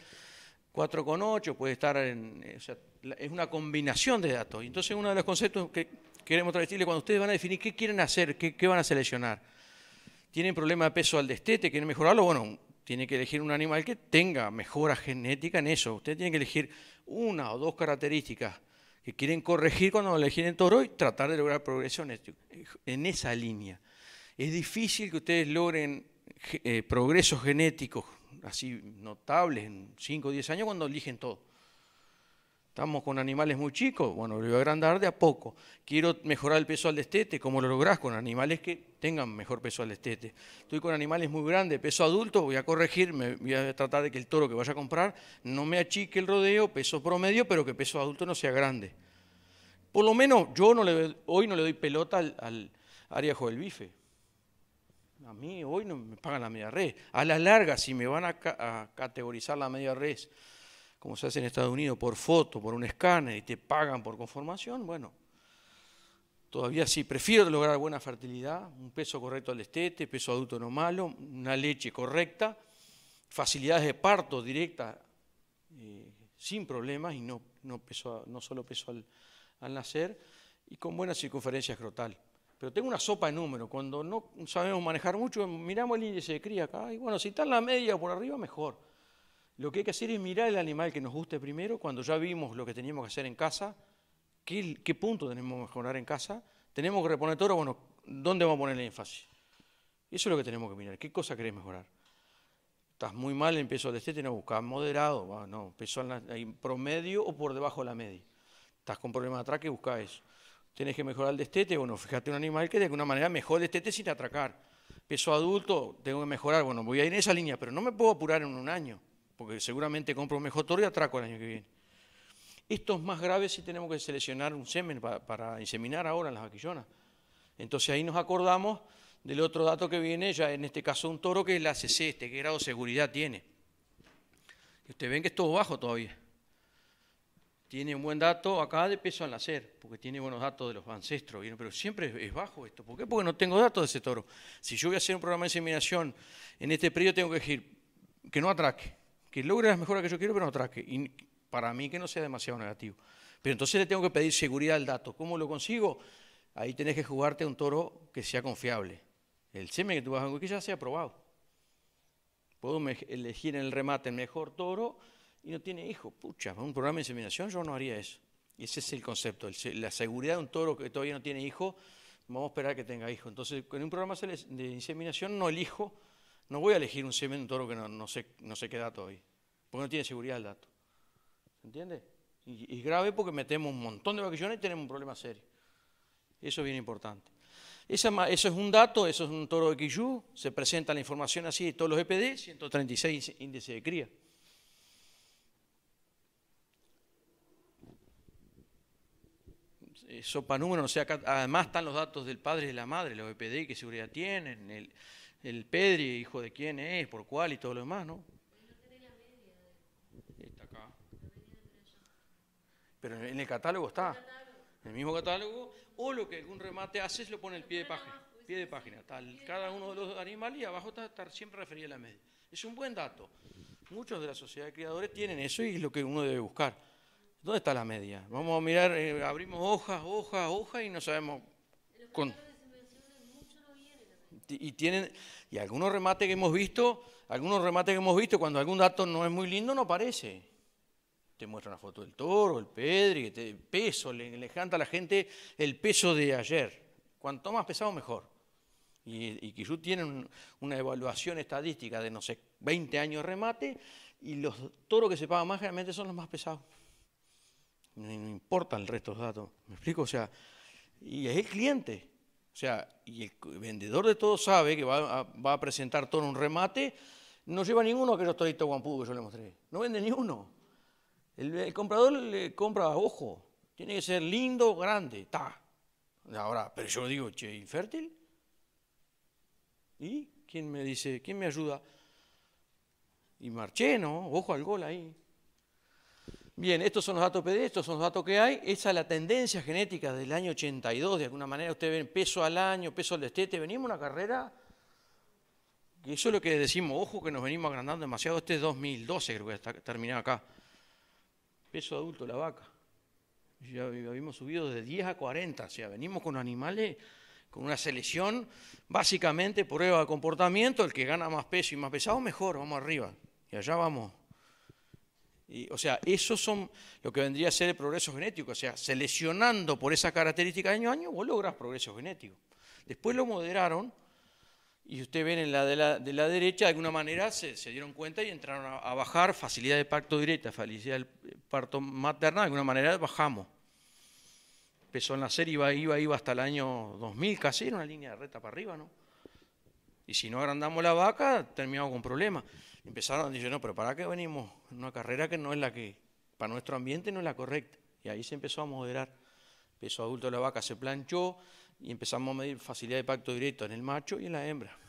4,8, puede estar en. Eh, es una combinación de datos. Y Entonces, uno de los conceptos que queremos transmitirle cuando ustedes van a definir qué quieren hacer, qué, van a seleccionar. ¿Tienen problema de peso al destete? ¿Quieren mejorarlo? Bueno, tiene que elegir un animal que tenga mejora genética en eso. Ustedes tienen que elegir una o dos características que quieren corregir cuando elegir el toro y tratar de lograr progresiones este, en esa línea. Es difícil que ustedes logren eh, progresos genéticos así notables en 5 o 10 años cuando eligen todo. Estamos con animales muy chicos, bueno, lo voy a agrandar de a poco. Quiero mejorar el peso al destete, ¿cómo lo lográs? Con animales que tengan mejor peso al destete. Estoy con animales muy grandes, peso adulto, voy a corregir, me voy a tratar de que el toro que vaya a comprar no me achique el rodeo, peso promedio, pero que peso adulto no sea grande. Por lo menos yo hoy no le doy pelota al, al área del bife a mí hoy no me pagan la media res. A la larga, si me van a, categorizar la media res, como se hace en Estados Unidos, por foto, por un escáner, y te pagan por conformación, bueno, todavía sí, prefiero lograr buena fertilidad, un peso correcto al estete, peso adulto no malo, una leche correcta, facilidades de parto directa eh, sin problemas y no, solo peso al, al nacer, y con buena circunferencia escrotal. Pero tengo una sopa de números. Cuando no sabemos manejar mucho, miramos el índice de cría acá. Y bueno, si está en la media o por arriba, mejor. Lo que hay que hacer es mirar el animal que nos guste primero. Cuando ya vimos lo que teníamos que hacer en casa, qué, qué punto tenemos que mejorar en casa, tenemos que reponer todo. Bueno, ¿dónde vamos a poner el énfasis? Eso es lo que tenemos que mirar. ¿Qué cosa querés mejorar? Estás muy mal ah, en peso de estética, no moderado, no, peso en, promedio o por debajo de la media. Estás con problemas de atrás que eso. Tienes que mejorar el destete, bueno, fíjate un animal que de alguna manera mejor destete sin atracar. Peso adulto, tengo que mejorar, bueno, voy a ir en esa línea, pero no me puedo apurar en un año, porque seguramente compro un mejor toro y atraco el año que viene. Esto es más grave si tenemos que seleccionar un semen para, inseminar ahora en las vaquillonas. Entonces ahí nos acordamos del otro dato que viene, ya en este caso un toro que es la CC, este, qué grado de seguridad tiene. ustedes ven que es todo bajo todavía tiene un buen dato acá de peso al nacer, porque tiene buenos datos de los ancestros, pero siempre es bajo esto. ¿Por qué? Porque no tengo datos de ese toro. Si yo voy a hacer un programa de inseminación en este periodo, tengo que decir que no atraque, que logre las mejoras que yo quiero, pero no atraque. Y para mí que no sea demasiado negativo. Pero entonces le tengo que pedir seguridad al dato. ¿Cómo lo consigo? Ahí tenés que jugarte un toro que sea confiable. El semen que tú vas a ya sea probado. Puedo elegir en el remate el mejor toro y no tiene hijos. Pucha, un programa de inseminación yo no haría eso. Y ese es el concepto, la seguridad de un toro que todavía no tiene hijo, vamos a esperar que tenga hijo. Entonces, en un programa de inseminación no elijo, no voy a elegir un semen de un toro que no, sé, no sé qué dato hay. porque no tiene seguridad el dato. ¿Se entiende? Y, es grave porque metemos un montón de vacaciones y tenemos un problema serio. Eso es bien importante. eso es un dato, eso es un toro de Quillú, se presenta la información así de todos los EPD, 136 índices de cría. Eh, sopa número, no sé, además están los datos del padre y de la madre, los BPD, qué seguridad tienen, el, Pedri, hijo de quién es, por cuál y todo lo demás, ¿no? Está acá. Pero en el catálogo está. En el mismo catálogo, o lo que algún remate hace es lo pone el pie de página. Pie de página. Tal, cada uno de los animales y abajo está, siempre referido a la media. Es un buen dato. Muchos de la sociedad de criadores tienen eso y es lo que uno debe buscar. ¿Dónde está la media? Vamos a mirar, eh, abrimos hojas, hojas, hojas y no sabemos. Y tienen, y algunos remates que hemos visto, algunos remates que hemos visto, cuando algún dato no es muy lindo, no aparece. Te muestra una foto del toro, el pedri, el peso, le, encanta a la gente el peso de ayer. Cuanto más pesado, mejor. Y, y tiene una evaluación estadística de, no sé, 20 años remate, y los toros que se pagan más generalmente son los más pesados no, importa el resto de datos. ¿Me explico? O sea, y es el cliente. O sea, y el vendedor de todo sabe que va a, presentar todo un remate, no lleva ninguno de aquellos toditos guampú que yo le mostré. No vende ni uno. El, comprador le compra ojo. Tiene que ser lindo, grande, ta. Ahora, pero yo digo, che, infértil. ¿Y quién me dice, quién me ayuda? Y marché, no. ojo al gol ahí. Bien, estos son los datos PD, estos son los datos que hay. Esa es la tendencia genética del año 82, de alguna manera. Ustedes ven peso al año, peso al destete. Venimos una carrera, y eso es lo que decimos, ojo que nos venimos agrandando demasiado. Este es 2012, creo que está terminar acá. Peso adulto la vaca. Ya habíamos subido de 10 a 40, o sea, venimos con animales, con una selección, básicamente prueba de comportamiento, el que gana más peso y más pesado, mejor, vamos arriba. Y allá vamos o sea, eso son lo que vendría a ser el progreso genético. O sea, seleccionando por esa característica año a año, vos lográs progreso genético. Después lo moderaron y ustedes ven en la de la, derecha, de alguna manera se, dieron cuenta y entraron a, bajar facilidad de parto directa, facilidad del parto materna, de alguna manera bajamos. Empezó a nacer, iba, iba, iba hasta el año 2000 casi, era una línea de reta para arriba, ¿no? Y si no agrandamos la vaca, terminamos con problemas. Empezaron, diciendo no, pero ¿para qué venimos? Una carrera que no es la que, para nuestro ambiente no es la correcta. Y ahí se empezó a moderar. peso adulto la vaca, se planchó y empezamos a medir facilidad de pacto directo en el macho y en la hembra.